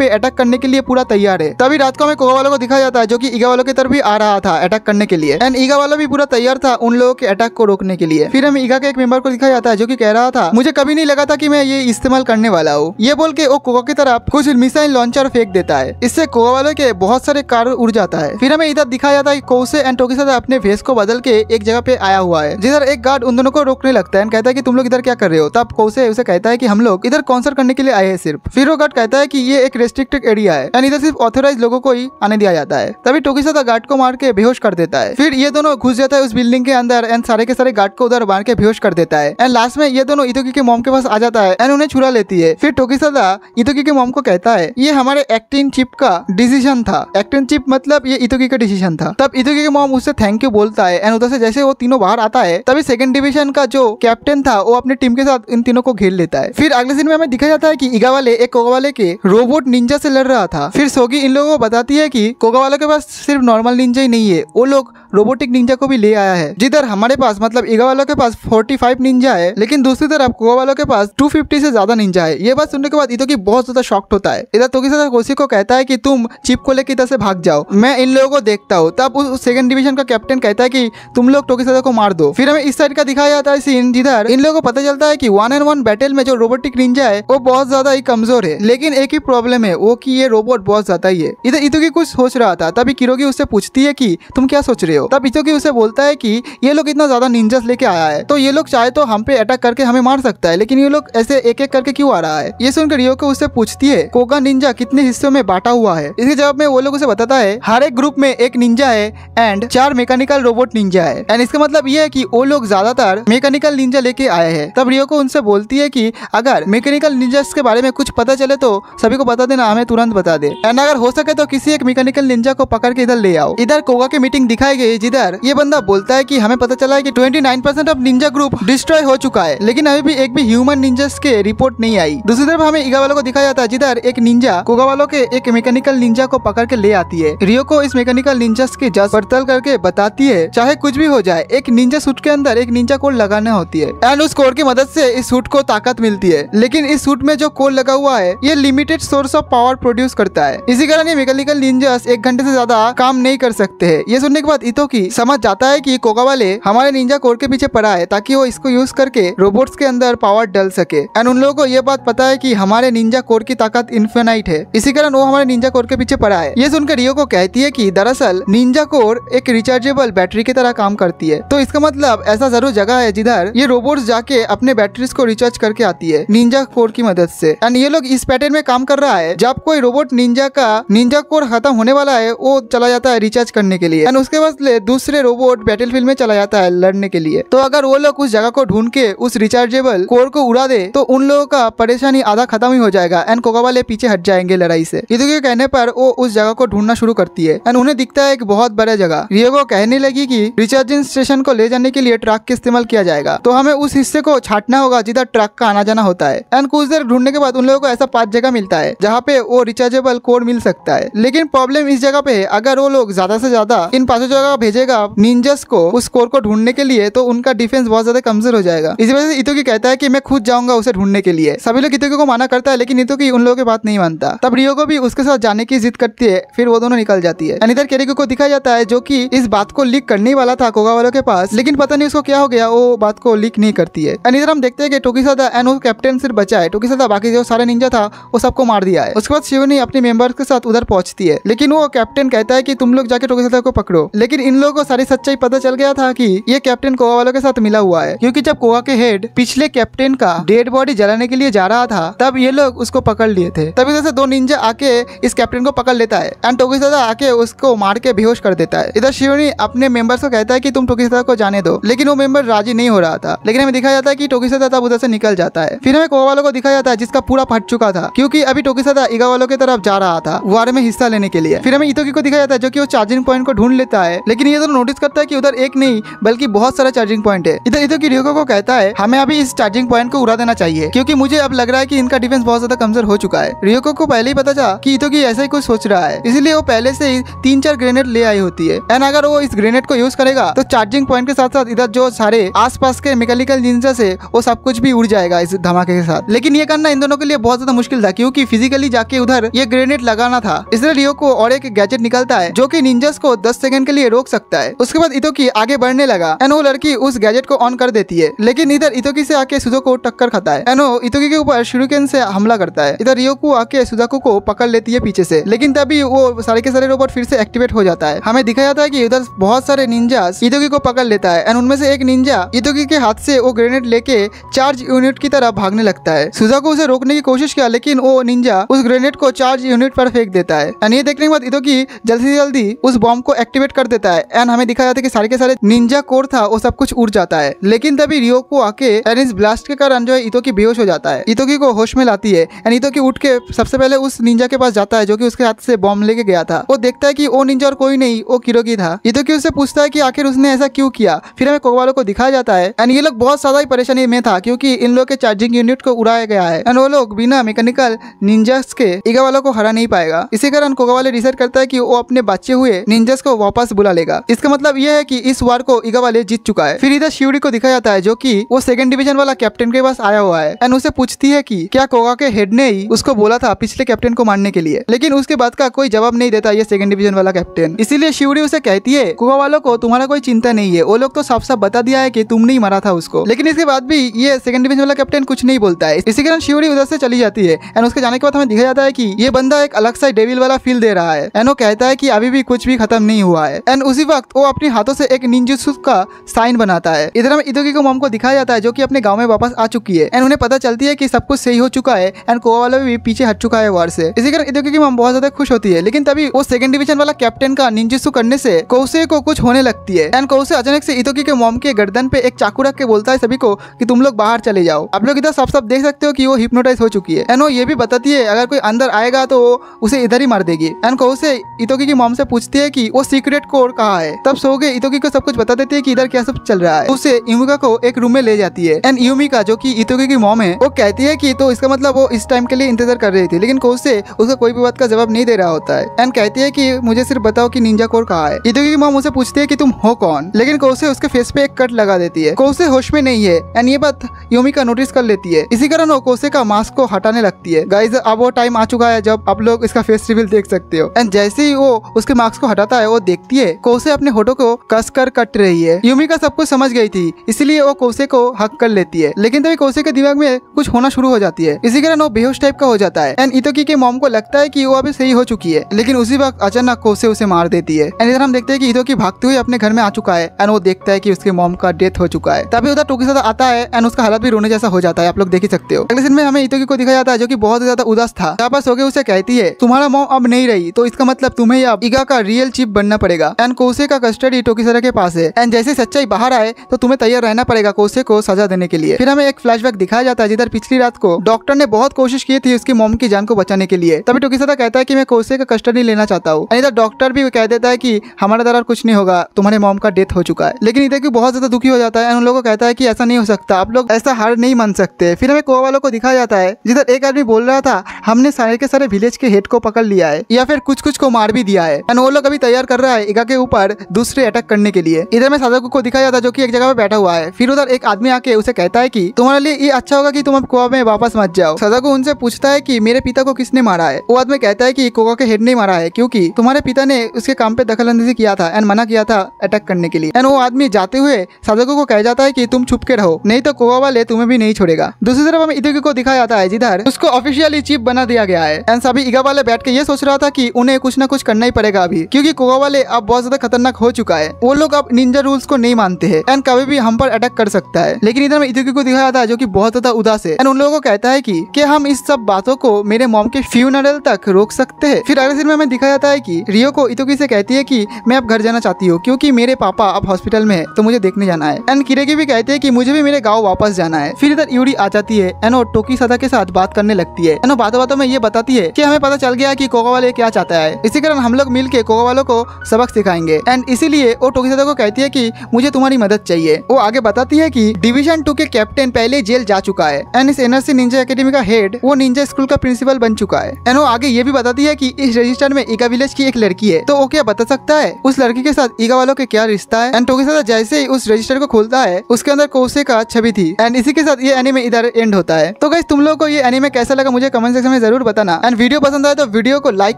Speaker 1: पे अटैक करने के लिए पूरा तैयार है तभी रात को हमें कोगा वालों को दिखा जाता है जो की ईगा वालों की तरफ भी आ रहा था अटैक करने के लिए एंड ईगा वालों भी पूरा तैयार था उन लोगों के अटैक को रोकने के लिए फिर हम ईगा के एक मेंबर को दिखा जाता है जो की कह रहा था मुझे कभी नहीं लगा था की मैं ये इस्तेमाल करने वाला हूँ ये बोल के वो कोका की तरफ कुछ मिसाइल लॉन्चर फेंक देता है इससे कोका वालों के बहुत सारे कार उड़ जाता है फिर हमें इधर दिखाया जाता है कोसे एंड टोकी साथ अपने फेस को बदल के एक जगह पे आया हुआ है जिधर एक गार्ड उन दोनों को रोकने लगता है कहता है की तुम लोग इधर क्या कर रहे हो तब कोसे उसे कहता है की हम लोग इधर कॉन्सर्ट करने के लिए आए हैं सिर्फ फिर वो गार्ड कहता है की ये एक रेस्ट्रिक्टेड एरिया है एंड इधर सिर्फ ऑथोराइज लोगों को ही आने दिया जाता है तभी टोकी तो गार्ड को मार के बेहोश कर देता है फिर ये दोनों घुस जाता है उस बिल्डिंग के अंदर एंड सारे के सारे गार्ड को उधर मार के बेहोश कर देता है एंड लास्ट में ये दोनों इतोकी के मोम के पास आ जाता है जाता है एंड उन्हें छुरा लेती है फिर टोकिसादा इतोकी के मोम को कहता है ये हमारे एक्टिन चिप का डिसीजन था एक्टिन चिप मतलब ये इतोकी का डिसीजन था तब इतोकी के मोम उससे थैंक यू बोलता है एंड उधर से जैसे वो तीनों बाहर आता है तभी सेकंड डिविजन का जो कैप्टन था वो अपनी टीम के साथ इन तीनों को घेर लेता है फिर अगले दिन में हमें दिखा जाता है की ईगा वाले एक कोगा वाले के रोबोट निंजा से लड़ रहा था फिर सोगी इन लोगों को बताती है की कोगा वालों के पास सिर्फ नॉर्मल निंजा ही नहीं है वो लोग रोबोटिक निंजा को भी ले आया है जिधर हमारे पास मतलब ईगा वालों के पास फोर्टी फाइव निंजा है लेकिन दूसरी तरफ कोवा वालों के पास टू फिफ्टी से ज्यादा निंजा है ये बात सुनने के बाद इतो की बहुत ज्यादा शॉक्ट होता है इधर तो कोसी को कहता है की तुम चिप को लेकर इधर से भाग जाओ मैं इन लोगों को देखता हूँ तब उस सेकंड डिवीजन का कैप्टन कहता है की तुम लोग टोकीसादा तो को मार दो फिर हमें इस साइड का दिखाया जाता है सीन जिधर इन लोगों को पता चलता है की वन एंड वन बैटल में जो रोबोटिक निंजा है वो बहुत ज्यादा ही कमजोर है लेकिन एक ही प्रॉब्लम है वो की ये रोबोट बहुत ज्यादा ही है इधर इतो की कुछ सोच रहा था तभी किरोगी उससे पूछती है की तुम क्या सोच रहे हो हो तब इचोकी उसे बोलता है कि ये लोग इतना ज्यादा निंजस लेके आया है तो ये लोग चाहे तो हम पे अटैक करके हमें मार सकता है लेकिन ये लोग ऐसे एक एक करके क्यों आ रहा है ये सुनकर रियोको उससे पूछती है कोगा निंजा कितने हिस्सों में बांटा हुआ है इसके जवाब में वो लोग उसे बताता है हर एक ग्रुप में एक निंजा है एंड चार मैकेनिकल रोबोट निंजा है एंड इसका मतलब ये है की वो लोग ज्यादातर मैकेनिकल निंजा लेके आए हैं तब रियोको उनसे बोलती है की अगर मैकेनिकल निंजा के बारे में कुछ पता चले तो सभी को बता देना हमें तुरंत बता दे एंड अगर हो सके तो किसी एक मैकेनिकल निंजा को पकड़ के इधर ले आओ इधर कोगा की मीटिंग दिखाई गई पेज इधर ये बंदा बोलता है कि हमें पता चला है कि 29% ऑफ निंजा ग्रुप डिस्ट्रॉय हो चुका है लेकिन अभी भी एक भी ह्यूमन निंजस के रिपोर्ट नहीं आई दूसरी तरफ हमें इगा वालों को दिखाया जाता है जिधर एक निंजा कोगा वालों के एक मैकेनिकल निंजा को पकड़ के ले आती है रियो को इस मैकेनिकल निंजस के जांच पड़ताल करके बताती है चाहे कुछ भी हो जाए एक निंजा सूट के अंदर एक निंजा कोड लगाना होती है एंड उस कोड की मदद से इस सूट को ताकत मिलती है लेकिन इस सूट में जो कोड लगा हुआ है ये limited source of power produce करता है इसी कारण ये मैकेनिकल निंजस एक घंटे से ज्यादा काम नहीं कर सकते है ये सुनने के बाद इतो तो की समझ जाता है की कोगा वाले हमारे निंजा कोर के पीछे पड़ा है ताकि वो इसको यूज करके रोबोट के अंदर पावर डल सके एंड उन लोगों को ये बात पता है की हमारे निंजा कोर की ताकत इन्फेनाइट है इसी कारण वो हमारे निंजा कोर के पीछे पड़ा है ये सुनकर रियो को कहती है की दरअसल निंजा कोर एक रिचार्जेबल बैटरी की तरह काम करती है तो इसका मतलब ऐसा जरूर जगह है जिधर ये रोबोट्स जाके अपने बैटरीज को रिचार्ज करके आती है निंजा कोर की मदद से एंड ये लोग इस पैटर्न में काम कर रहा है जब कोई रोबोट निंजा का निंजा कोर खत्म होने वाला है वो चला जाता है रिचार्ज करने के लिए एंड उसके बाद से दूसरे रोबोट बैटलफील्ड में चला जाता है लड़ने के लिए तो अगर वो लोग उस जगह को ढूंढ के उस रिचार्जेबल कोर को उड़ा दे तो उन लोगों का परेशानी आधा खत्म ही हो जाएगा एंड कोका वाले पीछे हट जाएंगे लड़ाई से युद्ध के कहने पर वो उस जगह को ढूंढना शुरू करती है एंड उन्हें दिखता है एक बहुत बड़ा जगह रियोगो कहने लगी की रिचार्जिंग स्टेशन को ले जाने के लिए ट्रक का इस्तेमाल किया जाएगा तो हमें उस हिस्से को छाटना होगा जिधर ट्रक का आना जाना होता है एंड कुछ देर ढूंढने के बाद उन लोगों को ऐसा पाँच जगह मिलता है जहाँ पे वो रिचार्जेबल कोड मिल सकता है लेकिन प्रॉब्लम इस जगह पे है अगर वो लोग ज्यादा से ज्यादा इन पांचों जगह का भेजेगा आप निंजस को उस स्कोर को ढूंढने के लिए तो उनका डिफेंस बहुत ज्यादा कमजोर हो जाएगा इसी वजह से इतोकी कहता है की मैं खुद जाऊंगा उसे ढूंढने के लिए सभी लोग इतोकी को माना करता है लेकिन इतोकी उन लोगों की बात नहीं मानता तब रियो को भी उसके साथ जाने की जिद करती है फिर वो दोनों निकल जाती है अनिधर केरिको को दिखा जाता है जो की इस बात को लीक करने वाला था कोगा वालों के पास लेकिन पता नहीं उसको क्या हो गया वो बात को लीक नहीं करती है एंड इधर हम देखते हैं कि टोकीसादा एंड वो कैप्टन सिर्फ बचा है टोकीसादा बाकी जो सारे निंजा था वो सबको मार दिया है उसके बाद शिवनी अपने मेंबर्स के साथ उधर पहुंचती है लेकिन वो कैप्टन कहता है कि तुम लोग जाके टोकीसादा को पकड़ो लेकिन इन लोगों को सारी सच्चाई पता चल गया था कि ये कैप्टन कोवा वालों के साथ मिला हुआ है क्योंकि जब कोवा के हेड पिछले कैप्टन का डेड बॉडी जलाने के लिए जा रहा था तब ये लोग उसको पकड़ लिए थे तभी जैसे दो निंजा आके इस कैप्टन को पकड़ लेता है एंड टोकिसादा आके उसको मार के बेहोश कर देता है इधर शिवनी अपने मेंबर्स को कहता है की तुम टोकिसादा को जाने दो लेकिन वो मेंबर राजी नहीं हो रहा था लेकिन हमें दिखाया जाता है की टोकिसादा तब उधर से निकल जाता है फिर हमें कोवा वालों को दिखाया जाता है जिसका पूरा फट चुका था क्योंकि अभी सदा इगा वालों की तरफ जा रहा था वार में हिस्सा लेने के लिए फिर हमें इतोकी को दिखाया जाता है जो की वो चार्जिंग पॉइंट को ढूंढ लेता है लेकिन ये तो नोटिस करता है कि उधर एक नहीं बल्कि बहुत सारा चार्जिंग पॉइंट है इधर इधर की रियोको को कहता है हमें अभी इस चार्जिंग पॉइंट को उड़ा देना चाहिए क्योंकि मुझे अब लग रहा है कि इनका डिफेंस बहुत ज्यादा कमजोर हो चुका है रियोको को पहले ही पता था की इतो की ऐसा ही कुछ सोच रहा है इसलिए वो पहले से ही तीन चार ग्रेनेड ले आई होती है एंड अगर वो इस ग्रेनेड को यूज करेगा तो चार्जिंग पॉइंट के साथ साथ इधर जो सारे आस के मेकेनिकल जिंजा से वो सब कुछ भी उड़ जाएगा इस धमाके के साथ लेकिन ये करना इन दोनों के लिए बहुत ज्यादा मुश्किल था क्योंकि फिजिकली जाके उधर ये ग्रेनेड लगाना था इसलिए रियो को और एक गैजेट निकलता है जो की निंजस को दस सेकंड के लिए रोक रोक सकता है उसके बाद इतोकी आगे बढ़ने लगा एंड वो लड़की उस गैजेट को ऑन कर देती है लेकिन इधर इतोकी से आके सुजो को टक्कर खाता है एंड वो इतोकी के ऊपर शुरुकेन से हमला करता है इधर रियोकू आके सुजाकू को पकड़ लेती है पीछे से लेकिन तभी वो सारे के सारे रोबोट फिर से एक्टिवेट हो जाता है हमें दिखा जाता है की उधर बहुत सारे निंजा इतोकी को पकड़ लेता है एंड उनमें से एक निंजा इतोकी के हाथ से वो ग्रेनेड लेके चार्ज यूनिट की तरह भागने लगता है सुजाकू उसे रोकने की कोशिश किया लेकिन वो निंजा उस ग्रेनेड को चार्ज यूनिट पर फेंक देता है एंड ये देखने के बाद इतोकी जल्दी से जल्दी उस बॉम्ब को एक्टिवेट कर देता है जाता है एंड हमें दिखा जाता है कि सारे के सारे निंजा कोर था वो सब कुछ उड़ जाता है लेकिन तभी रियो को आके एंड इस ब्लास्ट के कारण जो है इतोकी बेहोश हो जाता है इतोकी को होश में लाती है एंड इतोकी उठ के सबसे पहले उस निंजा के पास जाता है जो की उसके हाथ से बॉम्ब लेके गया था वो देखता है की वो निंजा और कोई नहीं वो किरोगी था इतोकी उससे पूछता है की आखिर उसने ऐसा क्यों किया फिर हमें कोगवालों को दिखाया जाता है एंड ये लोग बहुत ज्यादा ही परेशानी में था क्योंकि इन लोग के चार्जिंग यूनिट को उड़ाया गया है एंड वो लोग बिना मैकेनिकल निंजास के इगा वालों को हरा नहीं पाएगा इसी कारण कोगा वाले डिसाइड करता है कि वो अपने बच्चे हुए निंजास को वापस बुला ले मिलेगा इसका मतलब यह है कि इस वार को इगा वाले जीत चुका है फिर इधर शिवरी को दिखाया जाता है जो कि वो सेकंड डिवीजन वाला कैप्टन के पास आया हुआ है एंड उसे पूछती है कि क्या कोगा के हेड ने ही उसको बोला था पिछले कैप्टन को मारने के लिए लेकिन उसके बाद का कोई जवाब नहीं देता ये सेकंड डिवीजन वाला कैप्टन इसीलिए शिवरी उसे कहती है कोगा वालों को तुम्हारा कोई चिंता नहीं है वो लोग तो साफ साफ बता दिया है की तुमने ही मारा था उसको लेकिन इसके बाद भी ये सेकंड डिवीजन वाला कैप्टन कुछ नहीं बोलता है इसी कारण शिवरी उधर से चली जाती है एंड उसके जाने के बाद हमें दिखा जाता है की ये बंदा एक अलग सा डेविल वाला फील दे रहा है एंड वो कहता है की अभी भी कुछ भी खत्म नहीं हुआ है एंड उसी वक्त वो अपने हाथों से एक निंजुत्सु का साइन बनाता है इधर हम इधोगी को मोम को दिखाया जाता है जो की अपने गाँव में वापस आ चुकी है एंड उन्हें पता चलती है की सब कुछ सही हो चुका है एंड कोवा वाला भी पीछे हट चुका है वार से इसी कारण इधोगी की मोम बहुत ज्यादा खुश होती है लेकिन तभी वो सेकंड डिविजन वाला कैप्टन का निंजुत्सु करने से कौसे को कुछ होने लगती है एंड कौसे अचानक से इधोगी के मोम के गर्दन पे एक चाकू रख के बोलता है सभी को की तुम लोग बाहर चले जाओ आप लोग इधर सब सब देख सकते हो की वो हिप्नोटाइज हो चुकी है एंड वो ये भी बताती है अगर कोई अंदर आएगा तो उसे इधर ही मार देगी एंड कौसे इतोगी की मोम से पूछती है की वो सीक्रेट कोड कहा है तब सोगे इतोगी को सब कुछ बता देती है की इधर क्या सब चल रहा है उसे इमुका को एक रूम में ले जाती है एंड यूमिका जो की इतोगी की मॉम है वो कहती है की तो इसका मतलब वो इस टाइम के लिए इंतजार कर रही थी लेकिन कोच से उसका कोई भी बात का जवाब नहीं दे रहा होता है एंड कहती है की मुझे सिर्फ बताओ की निंजा कोर कहा है इतोकी की मॉम उसे पूछती है की तुम हो कौन लेकिन कोसे उसके फेस पे एक कट लगा देती है कोसे होश में नहीं है एंड ये बात योमिका नोटिस कर लेती है इसी कारण वो कोसे का मास्क को हटाने लगती है गाइज अब वो टाइम आ चुका है जब आप लोग इसका फेस रिविल देख सकते हो एंड जैसे ही वो उसके मास्क को हटाता है वो देखती है कोसे अपने होटो को कस कर कट रही है यूमिका सब कुछ समझ गई थी इसलिए वो कोसे को हक कर लेती है लेकिन तभी कोसे के दिमाग में कुछ होना शुरू हो जाती है इसी कारण वो बेहोश टाइप का हो जाता है एंड इतोकी के मॉम को लगता है की वो अभी सही हो चुकी है लेकिन उसी वक्त अचानक कोसे उसे मार देती है एंड इधर हम देखते हैं की इतोकी भागते हुए अपने घर में आ चुका है एंड वो देखता है की उसके मॉम का डेथ हो चुका है तभी उधर टोकी आता है एंड उसका हालत भी रोने जैसा हो जाता है आप लोग देख ही सकते हो अगले दिन में हमें इतोकी को दिखाया जाता है जो की बहुत ज्यादा उदास था यहाँ पर सोगे उसे कहती है तुम्हारा मॉम अब नहीं रही तो इसका मतलब तुम्हें अब ईगा का रियल चीफ बनना पड़ेगा एंड इंसान कोसे का कस्टडी टोकीसरा के पास है एंड जैसे सच्चाई बाहर आए तो तुम्हें तैयार रहना पड़ेगा कोसे को सजा देने के लिए फिर हमें एक फ्लैश दिखाया जाता है जिधर पिछली रात को डॉक्टर ने बहुत कोशिश की थी उसकी मोम की जान को बचाने के लिए तभी टोकीसरा कहता है की मैं कोसे का कस्टडी लेना चाहता हूँ इधर डॉक्टर भी कह देता है की हमारे द्वारा कुछ नहीं होगा तुम्हारे मोम का डेथ हो चुका है लेकिन इधर की बहुत ज्यादा दुखी हो जाता है उन लोगों को कहता है की ऐसा नहीं हो सकता आप लोग ऐसा हार नहीं मान सकते फिर हमें कोवा वालों को दिखाया जाता है जिधर एक आदमी बोल रहा था हमने सारे के सारे विलेज के हेड को पकड़ लिया है या फिर कुछ कुछ को मार भी दिया है एंड वो लोग अभी तैयार कर रहा है इगा के ऊपर दूसरे अटैक करने के लिए इधर में साधक को दिखाया जाता है जो की एक जगह पे बैठा हुआ है फिर उधर एक आदमी आके उसे कहता है की तुम्हारे लिए ये अच्छा होगा की तुम अब कुआ में वापस मत जाओ साधक उनसे पूछता है की मेरे पिता को किसने मारा है वो आदमी कहता है की कुआ के हेड नहीं मारा है क्यूँकी तुम्हारे पिता ने उसके काम पे दखल किया था एंड मना किया था अटैक करने के लिए एंड वो आदमी जाते हुए साधकों को कह जाता है की तुम छुप के रहो नहीं तो कोवा वाले तुम्हें भी नहीं छोड़ेगा दूसरी तरफ हमें इधर को दिखाया जाता है जिधर उसको ऑफिशियली चीफ बना दिया गया है एंड सभी इगा वाले बैठ के ये सोच रहा था कि उन्हें कुछ ना कुछ करना ही पड़ेगा अभी क्यूँकी कोवा वाले अब बहुत ज्यादा खतरनाक हो चुका है वो लोग अब निंजा रूल्स को नहीं मानते हैं एंड कभी भी हम पर अटैक कर सकता है लेकिन इधर में इतुकी को दिखाया था जो की बहुत ज्यादा उदास है एंड उन लोगों को कहता है की क्या हम इस सब बातों को मेरे मॉम के फ्यूनरल तक रोक सकते हैं फिर अगले दिन में हमें दिखाया जाता है की रियो को इतुकी से कहती है की मैं अब घर जाना चाहती हूँ क्यूँकी मेरे पापा अब हॉस्पिटल में है तो मुझे देखने जाना है एंड किरेगी भी कहते हैं की मुझे भी मेरे गाँव वापस जाना है फिर इधर यूरी आ जाती है एनो टोकी सदा के साथ बात करने लगती है एनो बातों बातों में ये बताती है की हमें पता चल गया की कोका वाले क्या चाहता है इसी कारण हम लोग मिल के कोका वालों को सबक सिखाएंगे जाएंगे एंड इसीलिए वो टोकिसादा को कहती है की मुझे तुम्हारी मदद चाहिए वो आगे बताती है की डिविजन टू के कैप्टन पहले जेल जा चुका है एंड इस एनआरसी निंजा अकेडमी का हेड वो निंजा स्कूल का प्रिंसिपल बन चुका है एंड वो आगे ये भी बताती है की इस रजिस्टर में ईगा विलेज की एक लड़की है तो वो क्या बता सकता है उस लड़की के साथ ईगा वालों के क्या रिश्ता है एंड टोकिसादा जैसे ही उस रजिस्टर को खोलता है उसके अंदर कोसे का छवि थी एंड इसी के साथ ये एनिमे इधर एंड होता है तो गई तुम लोगों को ये एनिमे कैसा लगा मुझे कमेंट सेक्शन में जरूर बताना एंड वीडियो पसंद आए तो वीडियो को लाइक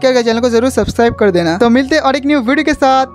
Speaker 1: करके चैनल को जरूर सब्सक्राइब कर देना तो मिलते और एक न्यू वीडियो के साथ